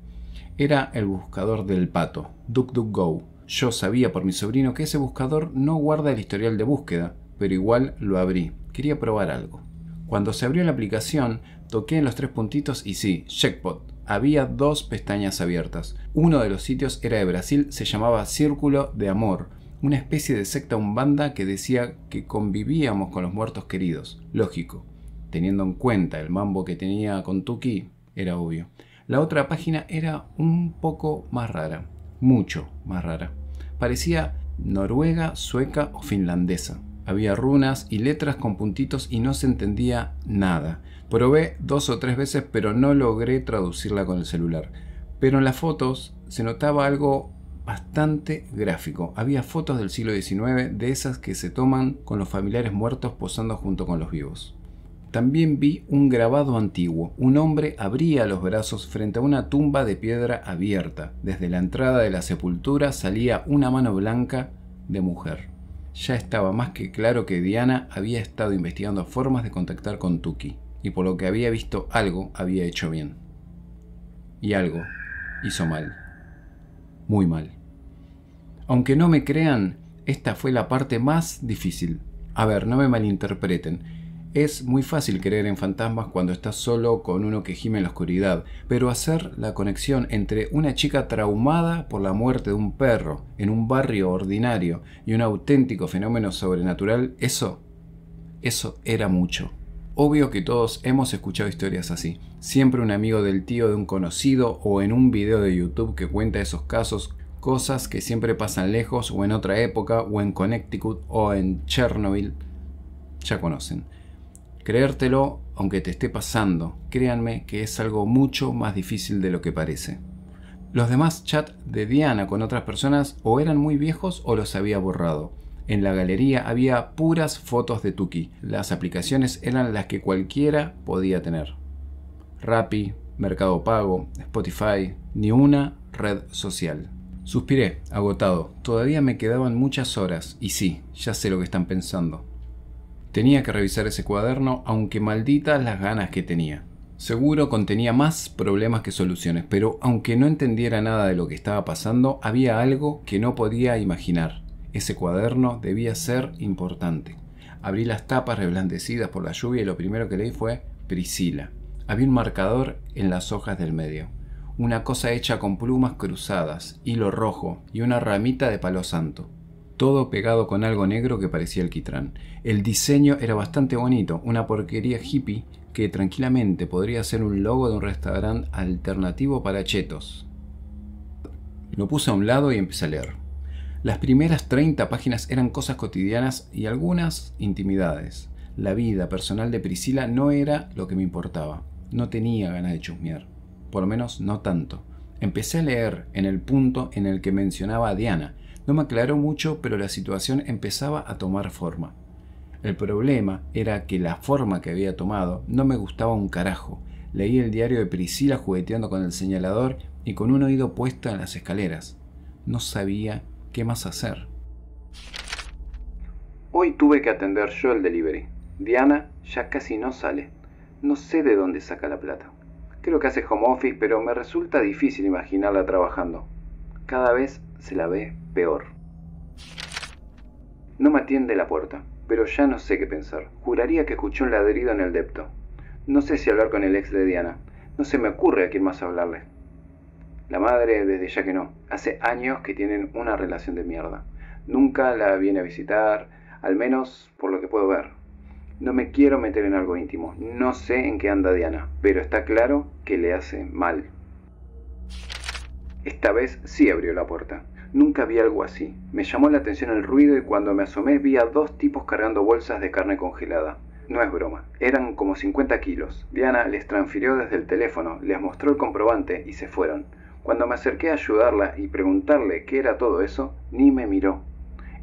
Era el buscador del pato, DuckDuckGo. Yo sabía por mi sobrino que ese buscador no guarda el historial de búsqueda, pero igual lo abrí. Quería probar algo. Cuando se abrió la aplicación, toqué en los tres puntitos y sí, checkpot. Había dos pestañas abiertas. Uno de los sitios era de Brasil, se llamaba Círculo de Amor una especie de secta umbanda que decía que convivíamos con los muertos queridos. Lógico, teniendo en cuenta el mambo que tenía con Tuki, era obvio. La otra página era un poco más rara, mucho más rara. Parecía noruega, sueca o finlandesa. Había runas y letras con puntitos y no se entendía nada. Probé dos o tres veces pero no logré traducirla con el celular. Pero en las fotos se notaba algo bastante gráfico. Había fotos del siglo XIX de esas que se toman con los familiares muertos posando junto con los vivos. También vi un grabado antiguo. Un hombre abría los brazos frente a una tumba de piedra abierta. Desde la entrada de la sepultura salía una mano blanca de mujer. Ya estaba más que claro que Diana había estado investigando formas de contactar con Tuki, y por lo que había visto algo había hecho bien. Y algo hizo mal muy mal. Aunque no me crean, esta fue la parte más difícil. A ver, no me malinterpreten. Es muy fácil creer en fantasmas cuando estás solo con uno que gime en la oscuridad, pero hacer la conexión entre una chica traumada por la muerte de un perro en un barrio ordinario y un auténtico fenómeno sobrenatural, eso, eso era mucho. Obvio que todos hemos escuchado historias así. Siempre un amigo del tío de un conocido o en un video de YouTube que cuenta esos casos, cosas que siempre pasan lejos o en otra época o en Connecticut o en Chernobyl. Ya conocen. Creértelo aunque te esté pasando, créanme que es algo mucho más difícil de lo que parece. Los demás chats de Diana con otras personas o eran muy viejos o los había borrado en la galería había puras fotos de Tuki. Las aplicaciones eran las que cualquiera podía tener. Rappi, Mercado Pago, Spotify, ni una red social. Suspiré, agotado. Todavía me quedaban muchas horas, y sí, ya sé lo que están pensando. Tenía que revisar ese cuaderno, aunque malditas las ganas que tenía. Seguro contenía más problemas que soluciones, pero aunque no entendiera nada de lo que estaba pasando, había algo que no podía imaginar. Ese cuaderno debía ser importante. Abrí las tapas reblandecidas por la lluvia y lo primero que leí fue Priscila. Había un marcador en las hojas del medio, una cosa hecha con plumas cruzadas, hilo rojo y una ramita de palo santo todo pegado con algo negro que parecía alquitrán. El diseño era bastante bonito, una porquería hippie que tranquilamente podría ser un logo de un restaurante alternativo para chetos. Lo puse a un lado y empecé a leer. Las primeras 30 páginas eran cosas cotidianas y algunas intimidades. La vida personal de Priscila no era lo que me importaba. No tenía ganas de chusmear. Por lo menos no tanto. Empecé a leer en el punto en el que mencionaba a Diana. No me aclaró mucho, pero la situación empezaba a tomar forma. El problema era que la forma que había tomado no me gustaba un carajo. Leí el diario de Priscila jugueteando con el señalador y con un oído puesto en las escaleras. No sabía ¿Qué más hacer? Hoy tuve que atender yo el delivery. Diana ya casi no sale. No sé de dónde saca la plata. Creo que hace home office, pero me resulta difícil imaginarla trabajando. Cada vez se la ve peor. No me atiende la puerta, pero ya no sé qué pensar. Juraría que escuché un ladrido en el depto. No sé si hablar con el ex de Diana. No se me ocurre a quién más hablarle. La madre, desde ya que no, hace años que tienen una relación de mierda. Nunca la viene a visitar, al menos por lo que puedo ver. No me quiero meter en algo íntimo, no sé en qué anda Diana, pero está claro que le hace mal. Esta vez sí abrió la puerta. Nunca vi algo así. Me llamó la atención el ruido y cuando me asomé vi a dos tipos cargando bolsas de carne congelada. No es broma, eran como 50 kilos. Diana les transfirió desde el teléfono, les mostró el comprobante y se fueron. Cuando me acerqué a ayudarla y preguntarle qué era todo eso, ni me miró.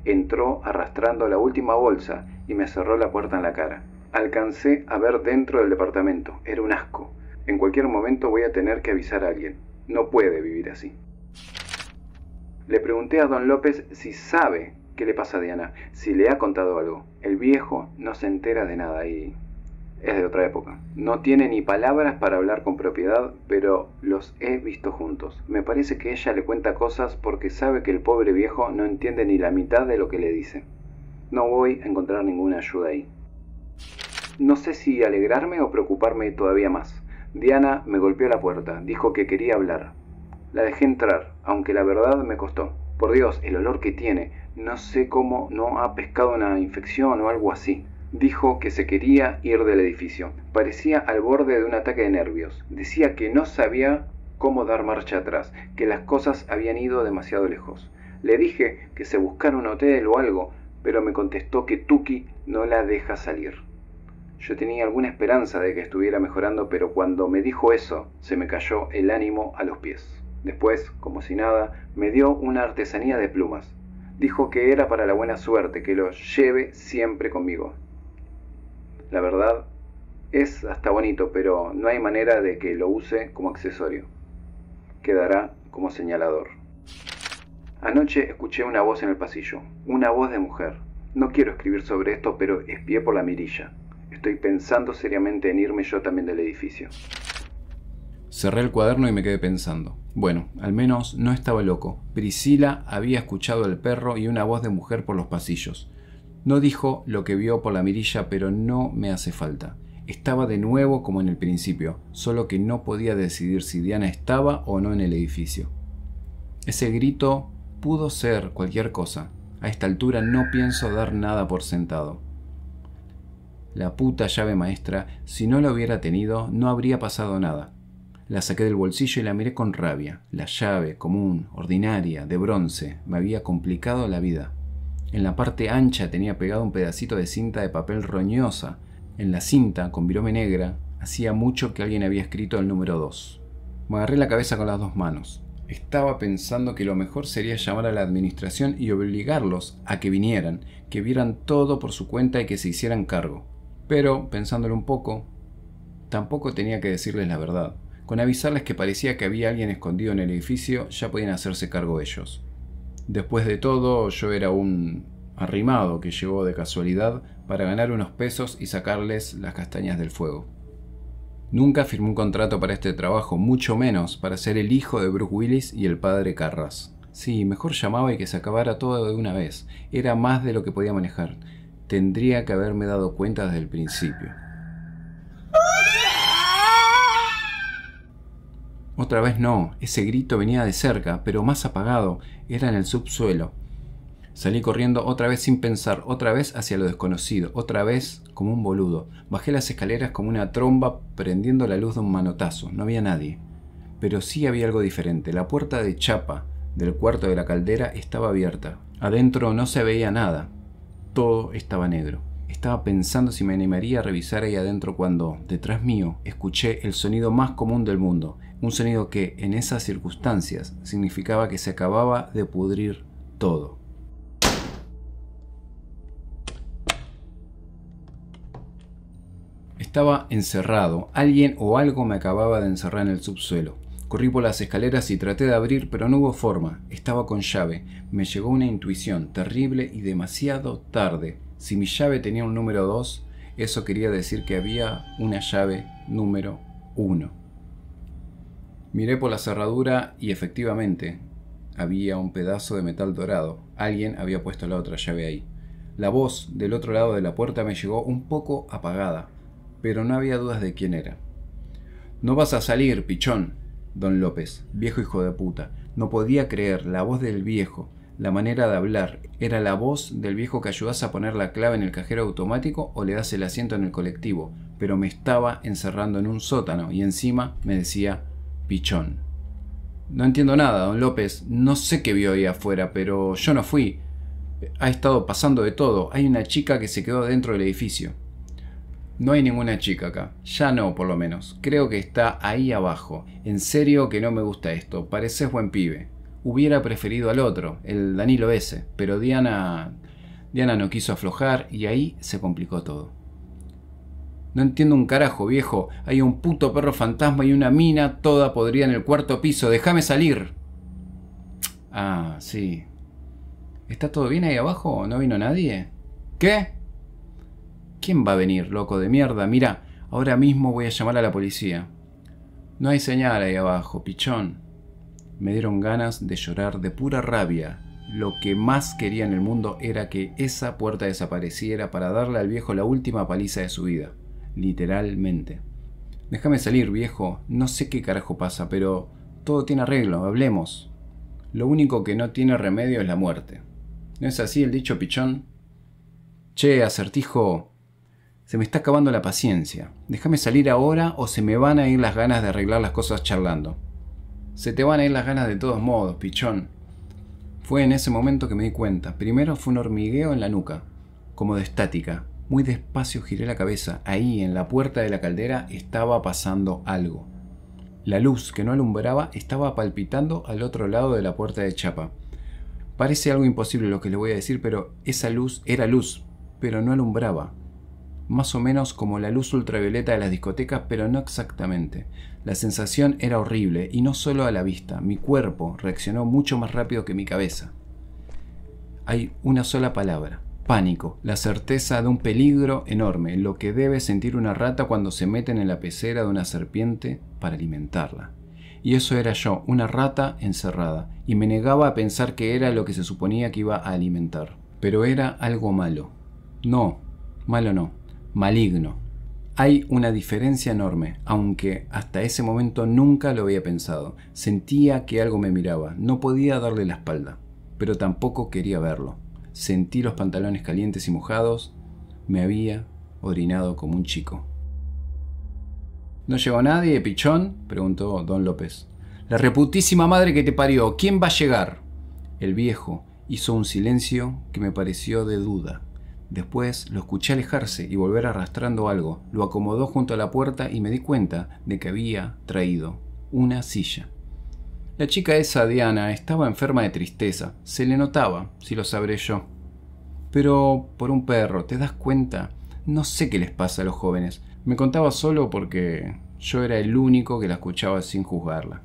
Entró arrastrando la última bolsa y me cerró la puerta en la cara. Alcancé a ver dentro del departamento. Era un asco. En cualquier momento voy a tener que avisar a alguien. No puede vivir así. Le pregunté a don López si sabe qué le pasa a Diana, si le ha contado algo. El viejo no se entera de nada y es de otra época. No tiene ni palabras para hablar con propiedad, pero los he visto juntos. Me parece que ella le cuenta cosas porque sabe que el pobre viejo no entiende ni la mitad de lo que le dice. No voy a encontrar ninguna ayuda ahí. No sé si alegrarme o preocuparme todavía más. Diana me golpeó la puerta, dijo que quería hablar. La dejé entrar, aunque la verdad me costó. Por Dios, el olor que tiene. No sé cómo no ha pescado una infección o algo así. Dijo que se quería ir del edificio. Parecía al borde de un ataque de nervios. Decía que no sabía cómo dar marcha atrás, que las cosas habían ido demasiado lejos. Le dije que se buscara un hotel o algo, pero me contestó que Tuki no la deja salir. Yo tenía alguna esperanza de que estuviera mejorando, pero cuando me dijo eso, se me cayó el ánimo a los pies. Después, como si nada, me dio una artesanía de plumas. Dijo que era para la buena suerte, que lo lleve siempre conmigo la verdad, es hasta bonito, pero no hay manera de que lo use como accesorio. Quedará como señalador. Anoche escuché una voz en el pasillo, una voz de mujer. No quiero escribir sobre esto, pero espié por la mirilla. Estoy pensando seriamente en irme yo también del edificio. Cerré el cuaderno y me quedé pensando. Bueno, al menos no estaba loco. Priscila había escuchado el perro y una voz de mujer por los pasillos. No dijo lo que vio por la mirilla, pero no me hace falta. Estaba de nuevo como en el principio, solo que no podía decidir si Diana estaba o no en el edificio. Ese grito pudo ser cualquier cosa. A esta altura no pienso dar nada por sentado. La puta llave maestra, si no la hubiera tenido, no habría pasado nada. La saqué del bolsillo y la miré con rabia. La llave, común, ordinaria, de bronce, me había complicado la vida. En la parte ancha tenía pegado un pedacito de cinta de papel roñosa. En la cinta, con virome negra, hacía mucho que alguien había escrito el número 2. Me agarré la cabeza con las dos manos. Estaba pensando que lo mejor sería llamar a la administración y obligarlos a que vinieran, que vieran todo por su cuenta y que se hicieran cargo. Pero, pensándolo un poco, tampoco tenía que decirles la verdad. Con avisarles que parecía que había alguien escondido en el edificio, ya podían hacerse cargo ellos. Después de todo, yo era un arrimado que llegó de casualidad para ganar unos pesos y sacarles las castañas del fuego. Nunca firmé un contrato para este trabajo, mucho menos para ser el hijo de Bruce Willis y el padre Carras. Sí, mejor llamaba y que se acabara todo de una vez. Era más de lo que podía manejar. Tendría que haberme dado cuenta desde el principio. Otra vez no, ese grito venía de cerca, pero más apagado, era en el subsuelo. Salí corriendo otra vez sin pensar, otra vez hacia lo desconocido, otra vez como un boludo. Bajé las escaleras como una tromba prendiendo la luz de un manotazo. No había nadie. Pero sí había algo diferente. La puerta de chapa del cuarto de la caldera estaba abierta. Adentro no se veía nada. Todo estaba negro. Estaba pensando si me animaría a revisar ahí adentro cuando, detrás mío, escuché el sonido más común del mundo, un sonido que, en esas circunstancias, significaba que se acababa de pudrir todo. Estaba encerrado, alguien o algo me acababa de encerrar en el subsuelo. Corrí por las escaleras y traté de abrir, pero no hubo forma. Estaba con llave. Me llegó una intuición terrible y demasiado tarde si mi llave tenía un número 2, eso quería decir que había una llave número 1. Miré por la cerradura y efectivamente había un pedazo de metal dorado. Alguien había puesto la otra llave ahí. La voz del otro lado de la puerta me llegó un poco apagada, pero no había dudas de quién era. No vas a salir, pichón, don López, viejo hijo de puta. No podía creer la voz del viejo la manera de hablar. Era la voz del viejo que ayudas a poner la clave en el cajero automático o le das el asiento en el colectivo, pero me estaba encerrando en un sótano y encima me decía pichón. No entiendo nada, don López. No sé qué vio ahí afuera, pero yo no fui. Ha estado pasando de todo. Hay una chica que se quedó dentro del edificio. No hay ninguna chica acá. Ya no, por lo menos. Creo que está ahí abajo. En serio que no me gusta esto. Pareces buen pibe hubiera preferido al otro, el Danilo ese, pero Diana, Diana no quiso aflojar y ahí se complicó todo. No entiendo un carajo, viejo. Hay un puto perro fantasma y una mina toda podrida en el cuarto piso. Déjame salir. Ah, sí. ¿Está todo bien ahí abajo? ¿No vino nadie? ¿Qué? ¿Quién va a venir, loco de mierda? Mira, ahora mismo voy a llamar a la policía. No hay señal ahí abajo, pichón me dieron ganas de llorar de pura rabia. Lo que más quería en el mundo era que esa puerta desapareciera para darle al viejo la última paliza de su vida. Literalmente. Déjame salir, viejo. No sé qué carajo pasa, pero todo tiene arreglo, hablemos. Lo único que no tiene remedio es la muerte. ¿No es así el dicho pichón? Che, acertijo, se me está acabando la paciencia. Déjame salir ahora o se me van a ir las ganas de arreglar las cosas charlando. Se te van a ir las ganas de todos modos, pichón. Fue en ese momento que me di cuenta. Primero fue un hormigueo en la nuca, como de estática. Muy despacio giré la cabeza. Ahí, en la puerta de la caldera, estaba pasando algo. La luz que no alumbraba estaba palpitando al otro lado de la puerta de chapa. Parece algo imposible lo que le voy a decir, pero esa luz era luz, pero no alumbraba más o menos como la luz ultravioleta de las discotecas, pero no exactamente. La sensación era horrible, y no solo a la vista, mi cuerpo reaccionó mucho más rápido que mi cabeza. Hay una sola palabra, pánico, la certeza de un peligro enorme, lo que debe sentir una rata cuando se meten en la pecera de una serpiente para alimentarla. Y eso era yo, una rata encerrada, y me negaba a pensar que era lo que se suponía que iba a alimentar. Pero era algo malo. No, malo no, maligno. Hay una diferencia enorme, aunque hasta ese momento nunca lo había pensado. Sentía que algo me miraba, no podía darle la espalda, pero tampoco quería verlo. Sentí los pantalones calientes y mojados, me había orinado como un chico. ¿No llegó nadie, pichón? preguntó don López. La reputísima madre que te parió, ¿quién va a llegar? El viejo hizo un silencio que me pareció de duda. Después lo escuché alejarse y volver arrastrando algo. Lo acomodó junto a la puerta y me di cuenta de que había traído una silla. La chica esa, Diana, estaba enferma de tristeza. Se le notaba, si lo sabré yo. Pero por un perro, ¿te das cuenta? No sé qué les pasa a los jóvenes. Me contaba solo porque yo era el único que la escuchaba sin juzgarla.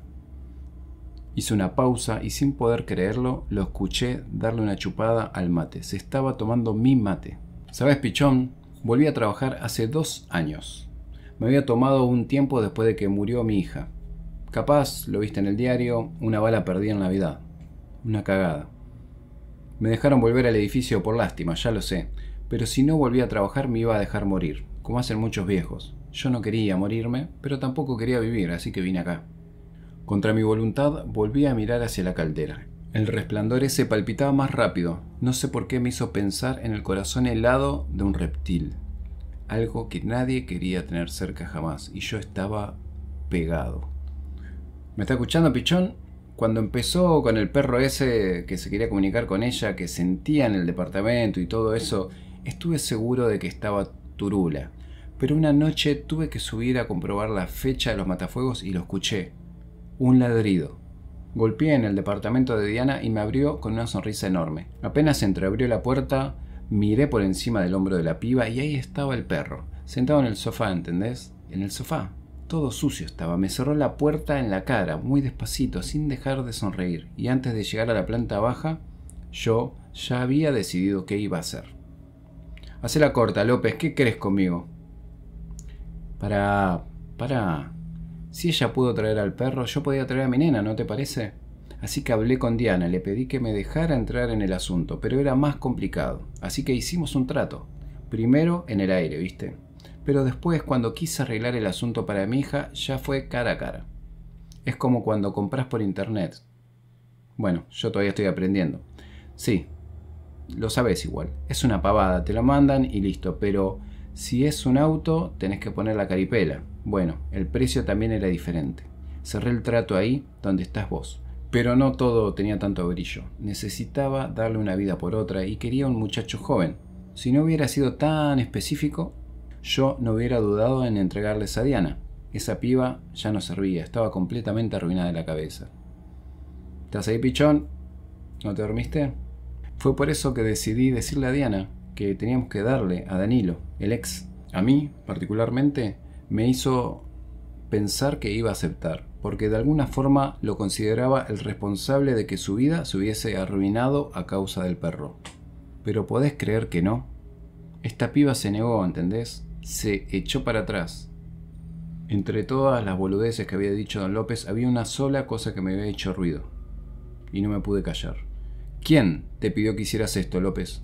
Hice una pausa y sin poder creerlo, lo escuché darle una chupada al mate. Se estaba tomando mi mate. ¿Sabes, pichón? Volví a trabajar hace dos años. Me había tomado un tiempo después de que murió mi hija. Capaz, lo viste en el diario, una bala perdida en Navidad. Una cagada. Me dejaron volver al edificio por lástima, ya lo sé. Pero si no volví a trabajar me iba a dejar morir, como hacen muchos viejos. Yo no quería morirme, pero tampoco quería vivir, así que vine acá. Contra mi voluntad volví a mirar hacia la caldera. El resplandor ese palpitaba más rápido. No sé por qué me hizo pensar en el corazón helado de un reptil. Algo que nadie quería tener cerca jamás. Y yo estaba pegado. ¿Me está escuchando, pichón? Cuando empezó con el perro ese que se quería comunicar con ella, que sentía en el departamento y todo eso, estuve seguro de que estaba turula. Pero una noche tuve que subir a comprobar la fecha de los matafuegos y lo escuché un ladrido. Golpeé en el departamento de Diana y me abrió con una sonrisa enorme. Apenas entreabrió la puerta, miré por encima del hombro de la piba y ahí estaba el perro, sentado en el sofá, ¿entendés? En el sofá. Todo sucio estaba, me cerró la puerta en la cara, muy despacito, sin dejar de sonreír, y antes de llegar a la planta baja, yo ya había decidido qué iba a hacer. Hacé la corta, López, ¿qué crees conmigo? Para... para... Si ella pudo traer al perro, yo podía traer a mi nena, ¿no te parece? Así que hablé con Diana, le pedí que me dejara entrar en el asunto, pero era más complicado. Así que hicimos un trato. Primero en el aire, ¿viste? Pero después, cuando quise arreglar el asunto para mi hija, ya fue cara a cara. Es como cuando compras por internet. Bueno, yo todavía estoy aprendiendo. Sí, lo sabes igual. Es una pavada, te lo mandan y listo, pero si es un auto, tenés que poner la caripela. Bueno, el precio también era diferente. Cerré el trato ahí donde estás vos. Pero no todo tenía tanto brillo. Necesitaba darle una vida por otra y quería un muchacho joven. Si no hubiera sido tan específico, yo no hubiera dudado en entregarles a Diana. Esa piba ya no servía, estaba completamente arruinada de la cabeza. ¿Estás ahí, pichón? ¿No te dormiste? Fue por eso que decidí decirle a Diana que teníamos que darle a Danilo, el ex. A mí, particularmente, me hizo pensar que iba a aceptar, porque de alguna forma lo consideraba el responsable de que su vida se hubiese arruinado a causa del perro. Pero podés creer que no. Esta piba se negó, ¿entendés? Se echó para atrás. Entre todas las boludeces que había dicho don López, había una sola cosa que me había hecho ruido. Y no me pude callar. ¿Quién te pidió que hicieras esto, López?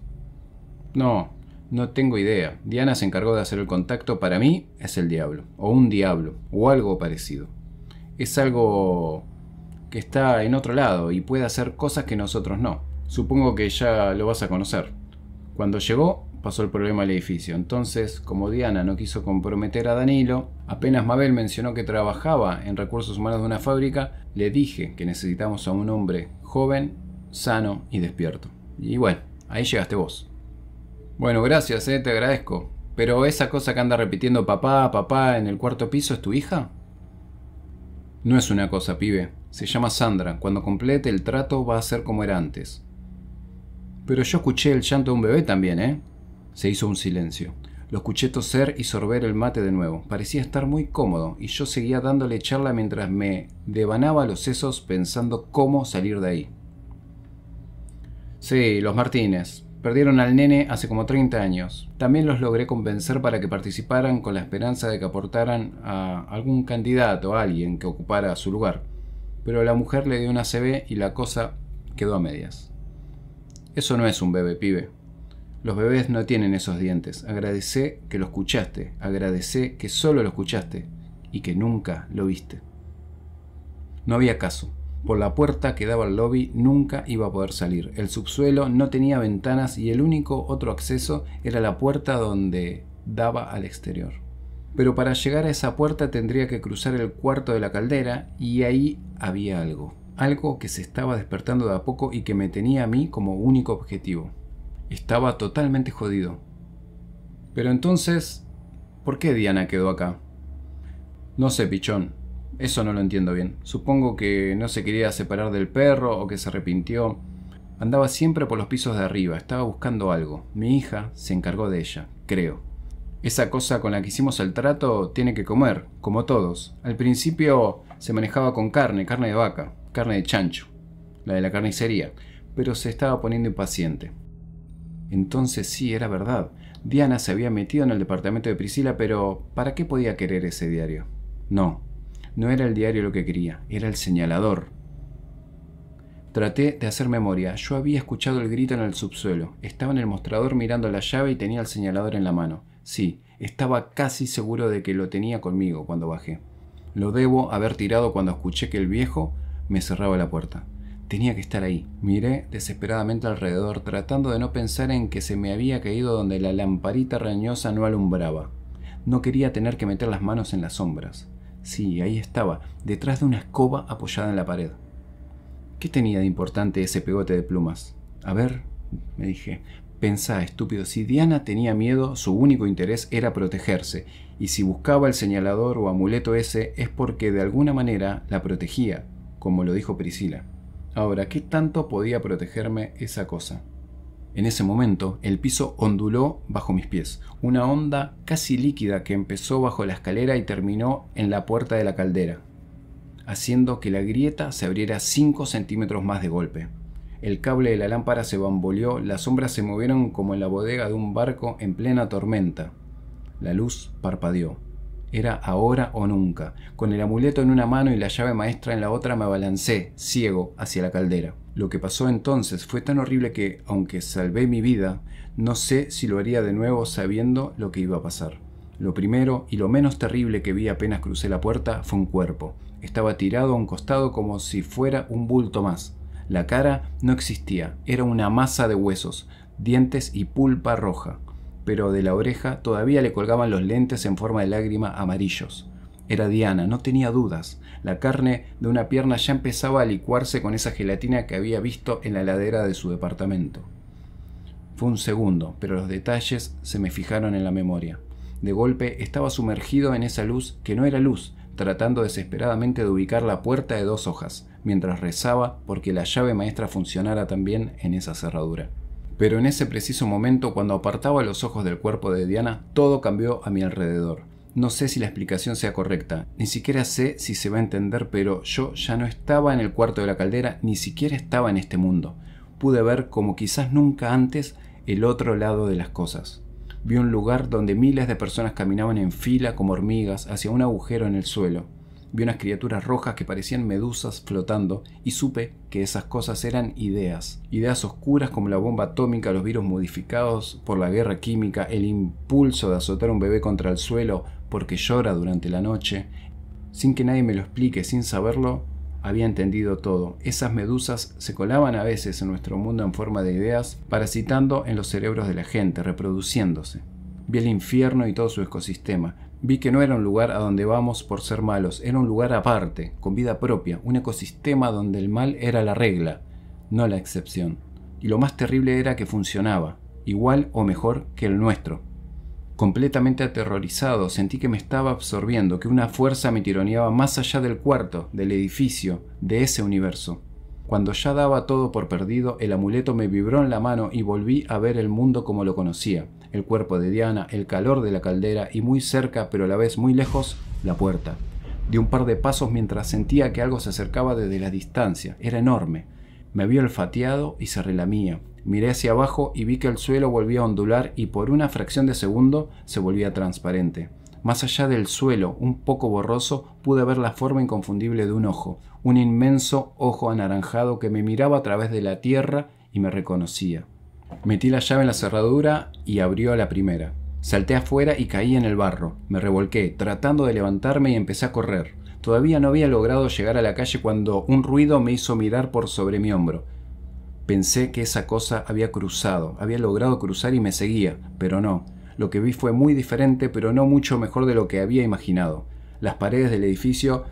No, no tengo idea. Diana se encargó de hacer el contacto. Para mí es el diablo, o un diablo, o algo parecido. Es algo que está en otro lado y puede hacer cosas que nosotros no. Supongo que ya lo vas a conocer. Cuando llegó, pasó el problema al edificio. Entonces, como Diana no quiso comprometer a Danilo, apenas Mabel mencionó que trabajaba en recursos humanos de una fábrica, le dije que necesitamos a un hombre joven, sano y despierto. Y bueno, ahí llegaste vos. Bueno, gracias, eh, te agradezco. Pero esa cosa que anda repitiendo papá, papá en el cuarto piso es tu hija? No es una cosa, pibe. Se llama Sandra. Cuando complete el trato va a ser como era antes. Pero yo escuché el llanto de un bebé también, ¿eh? Se hizo un silencio. Lo escuché toser y sorber el mate de nuevo. Parecía estar muy cómodo y yo seguía dándole charla mientras me devanaba los sesos pensando cómo salir de ahí. Sí, los Martínez. Perdieron al nene hace como 30 años. También los logré convencer para que participaran con la esperanza de que aportaran a algún candidato, a alguien que ocupara su lugar. Pero la mujer le dio una CB y la cosa quedó a medias. Eso no es un bebé, pibe. Los bebés no tienen esos dientes. Agradecé que lo escuchaste, agradecé que solo lo escuchaste y que nunca lo viste. No había caso. Por la puerta que daba al lobby nunca iba a poder salir. El subsuelo no tenía ventanas y el único otro acceso era la puerta donde daba al exterior. Pero para llegar a esa puerta tendría que cruzar el cuarto de la caldera y ahí había algo. Algo que se estaba despertando de a poco y que me tenía a mí como único objetivo. Estaba totalmente jodido. Pero entonces, ¿por qué Diana quedó acá? No sé, pichón, eso no lo entiendo bien. Supongo que no se quería separar del perro o que se arrepintió. Andaba siempre por los pisos de arriba, estaba buscando algo. Mi hija se encargó de ella, creo. Esa cosa con la que hicimos el trato tiene que comer, como todos. Al principio se manejaba con carne, carne de vaca, carne de chancho, la de la carnicería, pero se estaba poniendo impaciente. Entonces sí, era verdad. Diana se había metido en el departamento de Priscila, pero ¿para qué podía querer ese diario? No, no era el diario lo que quería, era el señalador. Traté de hacer memoria. Yo había escuchado el grito en el subsuelo. Estaba en el mostrador mirando la llave y tenía el señalador en la mano. Sí, estaba casi seguro de que lo tenía conmigo cuando bajé. Lo debo haber tirado cuando escuché que el viejo me cerraba la puerta. Tenía que estar ahí. Miré desesperadamente alrededor, tratando de no pensar en que se me había caído donde la lamparita rañosa no alumbraba. No quería tener que meter las manos en las sombras. Sí, ahí estaba, detrás de una escoba apoyada en la pared. ¿Qué tenía de importante ese pegote de plumas? A ver, me dije, pensá, estúpido, si Diana tenía miedo, su único interés era protegerse, y si buscaba el señalador o amuleto ese es porque de alguna manera la protegía, como lo dijo Priscila. Ahora, ¿qué tanto podía protegerme esa cosa? En ese momento, el piso onduló bajo mis pies, una onda casi líquida que empezó bajo la escalera y terminó en la puerta de la caldera, haciendo que la grieta se abriera 5 centímetros más de golpe. El cable de la lámpara se bamboleó, las sombras se movieron como en la bodega de un barco en plena tormenta. La luz parpadeó. Era ahora o nunca. Con el amuleto en una mano y la llave maestra en la otra me balancé, ciego, hacia la caldera. Lo que pasó entonces fue tan horrible que, aunque salvé mi vida, no sé si lo haría de nuevo sabiendo lo que iba a pasar. Lo primero y lo menos terrible que vi apenas crucé la puerta fue un cuerpo. Estaba tirado a un costado como si fuera un bulto más. La cara no existía, era una masa de huesos, dientes y pulpa roja pero de la oreja todavía le colgaban los lentes en forma de lágrima amarillos. Era Diana, no tenía dudas. La carne de una pierna ya empezaba a licuarse con esa gelatina que había visto en la ladera de su departamento. Fue un segundo, pero los detalles se me fijaron en la memoria. De golpe estaba sumergido en esa luz que no era luz, tratando desesperadamente de ubicar la puerta de dos hojas, mientras rezaba porque la llave maestra funcionara también en esa cerradura. Pero en ese preciso momento, cuando apartaba los ojos del cuerpo de Diana, todo cambió a mi alrededor. No sé si la explicación sea correcta, ni siquiera sé si se va a entender, pero yo ya no estaba en el cuarto de la caldera, ni siquiera estaba en este mundo. Pude ver, como quizás nunca antes, el otro lado de las cosas. Vi un lugar donde miles de personas caminaban en fila como hormigas hacia un agujero en el suelo. Vi unas criaturas rojas que parecían medusas flotando y supe que esas cosas eran ideas. Ideas oscuras como la bomba atómica, los virus modificados por la guerra química, el impulso de azotar un bebé contra el suelo porque llora durante la noche. Sin que nadie me lo explique, sin saberlo, había entendido todo. Esas medusas se colaban a veces en nuestro mundo en forma de ideas, parasitando en los cerebros de la gente, reproduciéndose. Vi el infierno y todo su ecosistema. Vi que no era un lugar a donde vamos por ser malos, era un lugar aparte, con vida propia, un ecosistema donde el mal era la regla, no la excepción. Y lo más terrible era que funcionaba, igual o mejor que el nuestro. Completamente aterrorizado, sentí que me estaba absorbiendo, que una fuerza me tironeaba más allá del cuarto, del edificio, de ese universo. Cuando ya daba todo por perdido, el amuleto me vibró en la mano y volví a ver el mundo como lo conocía, el cuerpo de Diana, el calor de la caldera y muy cerca, pero a la vez muy lejos, la puerta. Di un par de pasos mientras sentía que algo se acercaba desde la distancia. Era enorme. Me vio olfateado y se mía. Miré hacia abajo y vi que el suelo volvía a ondular y por una fracción de segundo se volvía transparente. Más allá del suelo, un poco borroso, pude ver la forma inconfundible de un ojo, un inmenso ojo anaranjado que me miraba a través de la tierra y me reconocía. Metí la llave en la cerradura y abrió a la primera. Salté afuera y caí en el barro. Me revolqué, tratando de levantarme y empecé a correr. Todavía no había logrado llegar a la calle cuando un ruido me hizo mirar por sobre mi hombro. Pensé que esa cosa había cruzado, había logrado cruzar y me seguía, pero no. Lo que vi fue muy diferente, pero no mucho mejor de lo que había imaginado. Las paredes del edificio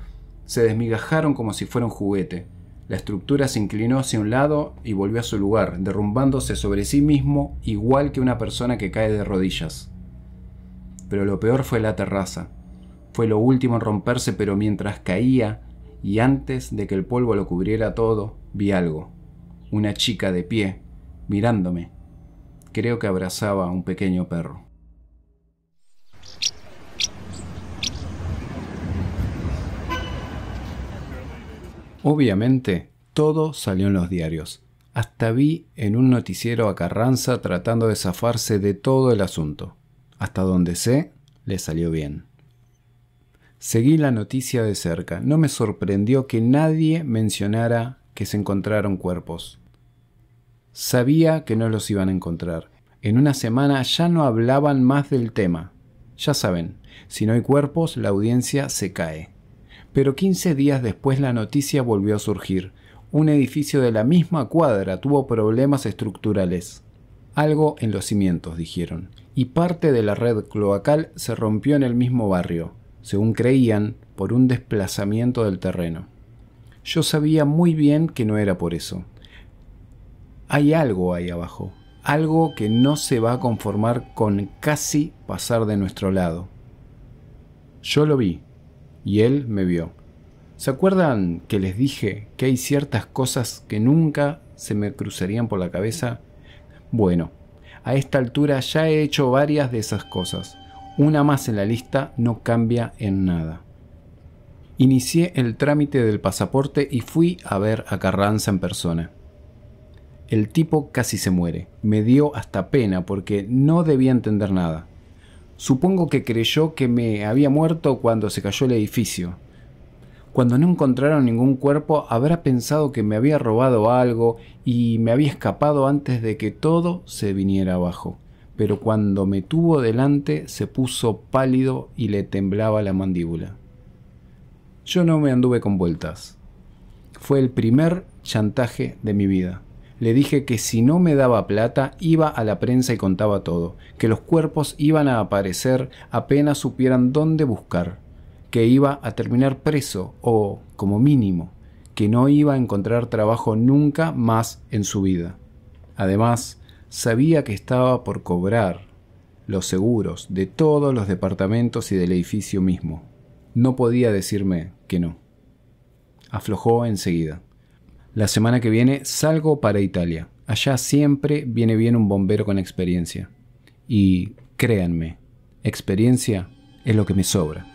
se desmigajaron como si fuera un juguete. La estructura se inclinó hacia un lado y volvió a su lugar, derrumbándose sobre sí mismo igual que una persona que cae de rodillas. Pero lo peor fue la terraza. Fue lo último en romperse, pero mientras caía y antes de que el polvo lo cubriera todo, vi algo. Una chica de pie, mirándome. Creo que abrazaba a un pequeño perro. Obviamente, todo salió en los diarios. Hasta vi en un noticiero a Carranza tratando de zafarse de todo el asunto. Hasta donde sé, le salió bien. Seguí la noticia de cerca. No me sorprendió que nadie mencionara que se encontraron cuerpos. Sabía que no los iban a encontrar. En una semana ya no hablaban más del tema. Ya saben, si no hay cuerpos, la audiencia se cae. Pero 15 días después la noticia volvió a surgir. Un edificio de la misma cuadra tuvo problemas estructurales. Algo en los cimientos, dijeron. Y parte de la red cloacal se rompió en el mismo barrio, según creían, por un desplazamiento del terreno. Yo sabía muy bien que no era por eso. Hay algo ahí abajo, algo que no se va a conformar con casi pasar de nuestro lado. Yo lo vi, y él me vio. ¿Se acuerdan que les dije que hay ciertas cosas que nunca se me cruzarían por la cabeza? Bueno, a esta altura ya he hecho varias de esas cosas. Una más en la lista no cambia en nada. Inicié el trámite del pasaporte y fui a ver a Carranza en persona. El tipo casi se muere. Me dio hasta pena porque no debía entender nada. Supongo que creyó que me había muerto cuando se cayó el edificio. Cuando no encontraron ningún cuerpo, habrá pensado que me había robado algo y me había escapado antes de que todo se viniera abajo. Pero cuando me tuvo delante, se puso pálido y le temblaba la mandíbula. Yo no me anduve con vueltas. Fue el primer chantaje de mi vida. Le dije que si no me daba plata iba a la prensa y contaba todo, que los cuerpos iban a aparecer apenas supieran dónde buscar, que iba a terminar preso o, como mínimo, que no iba a encontrar trabajo nunca más en su vida. Además, sabía que estaba por cobrar los seguros de todos los departamentos y del edificio mismo. No podía decirme que no. Aflojó enseguida. La semana que viene salgo para Italia. Allá siempre viene bien un bombero con experiencia. Y créanme, experiencia es lo que me sobra.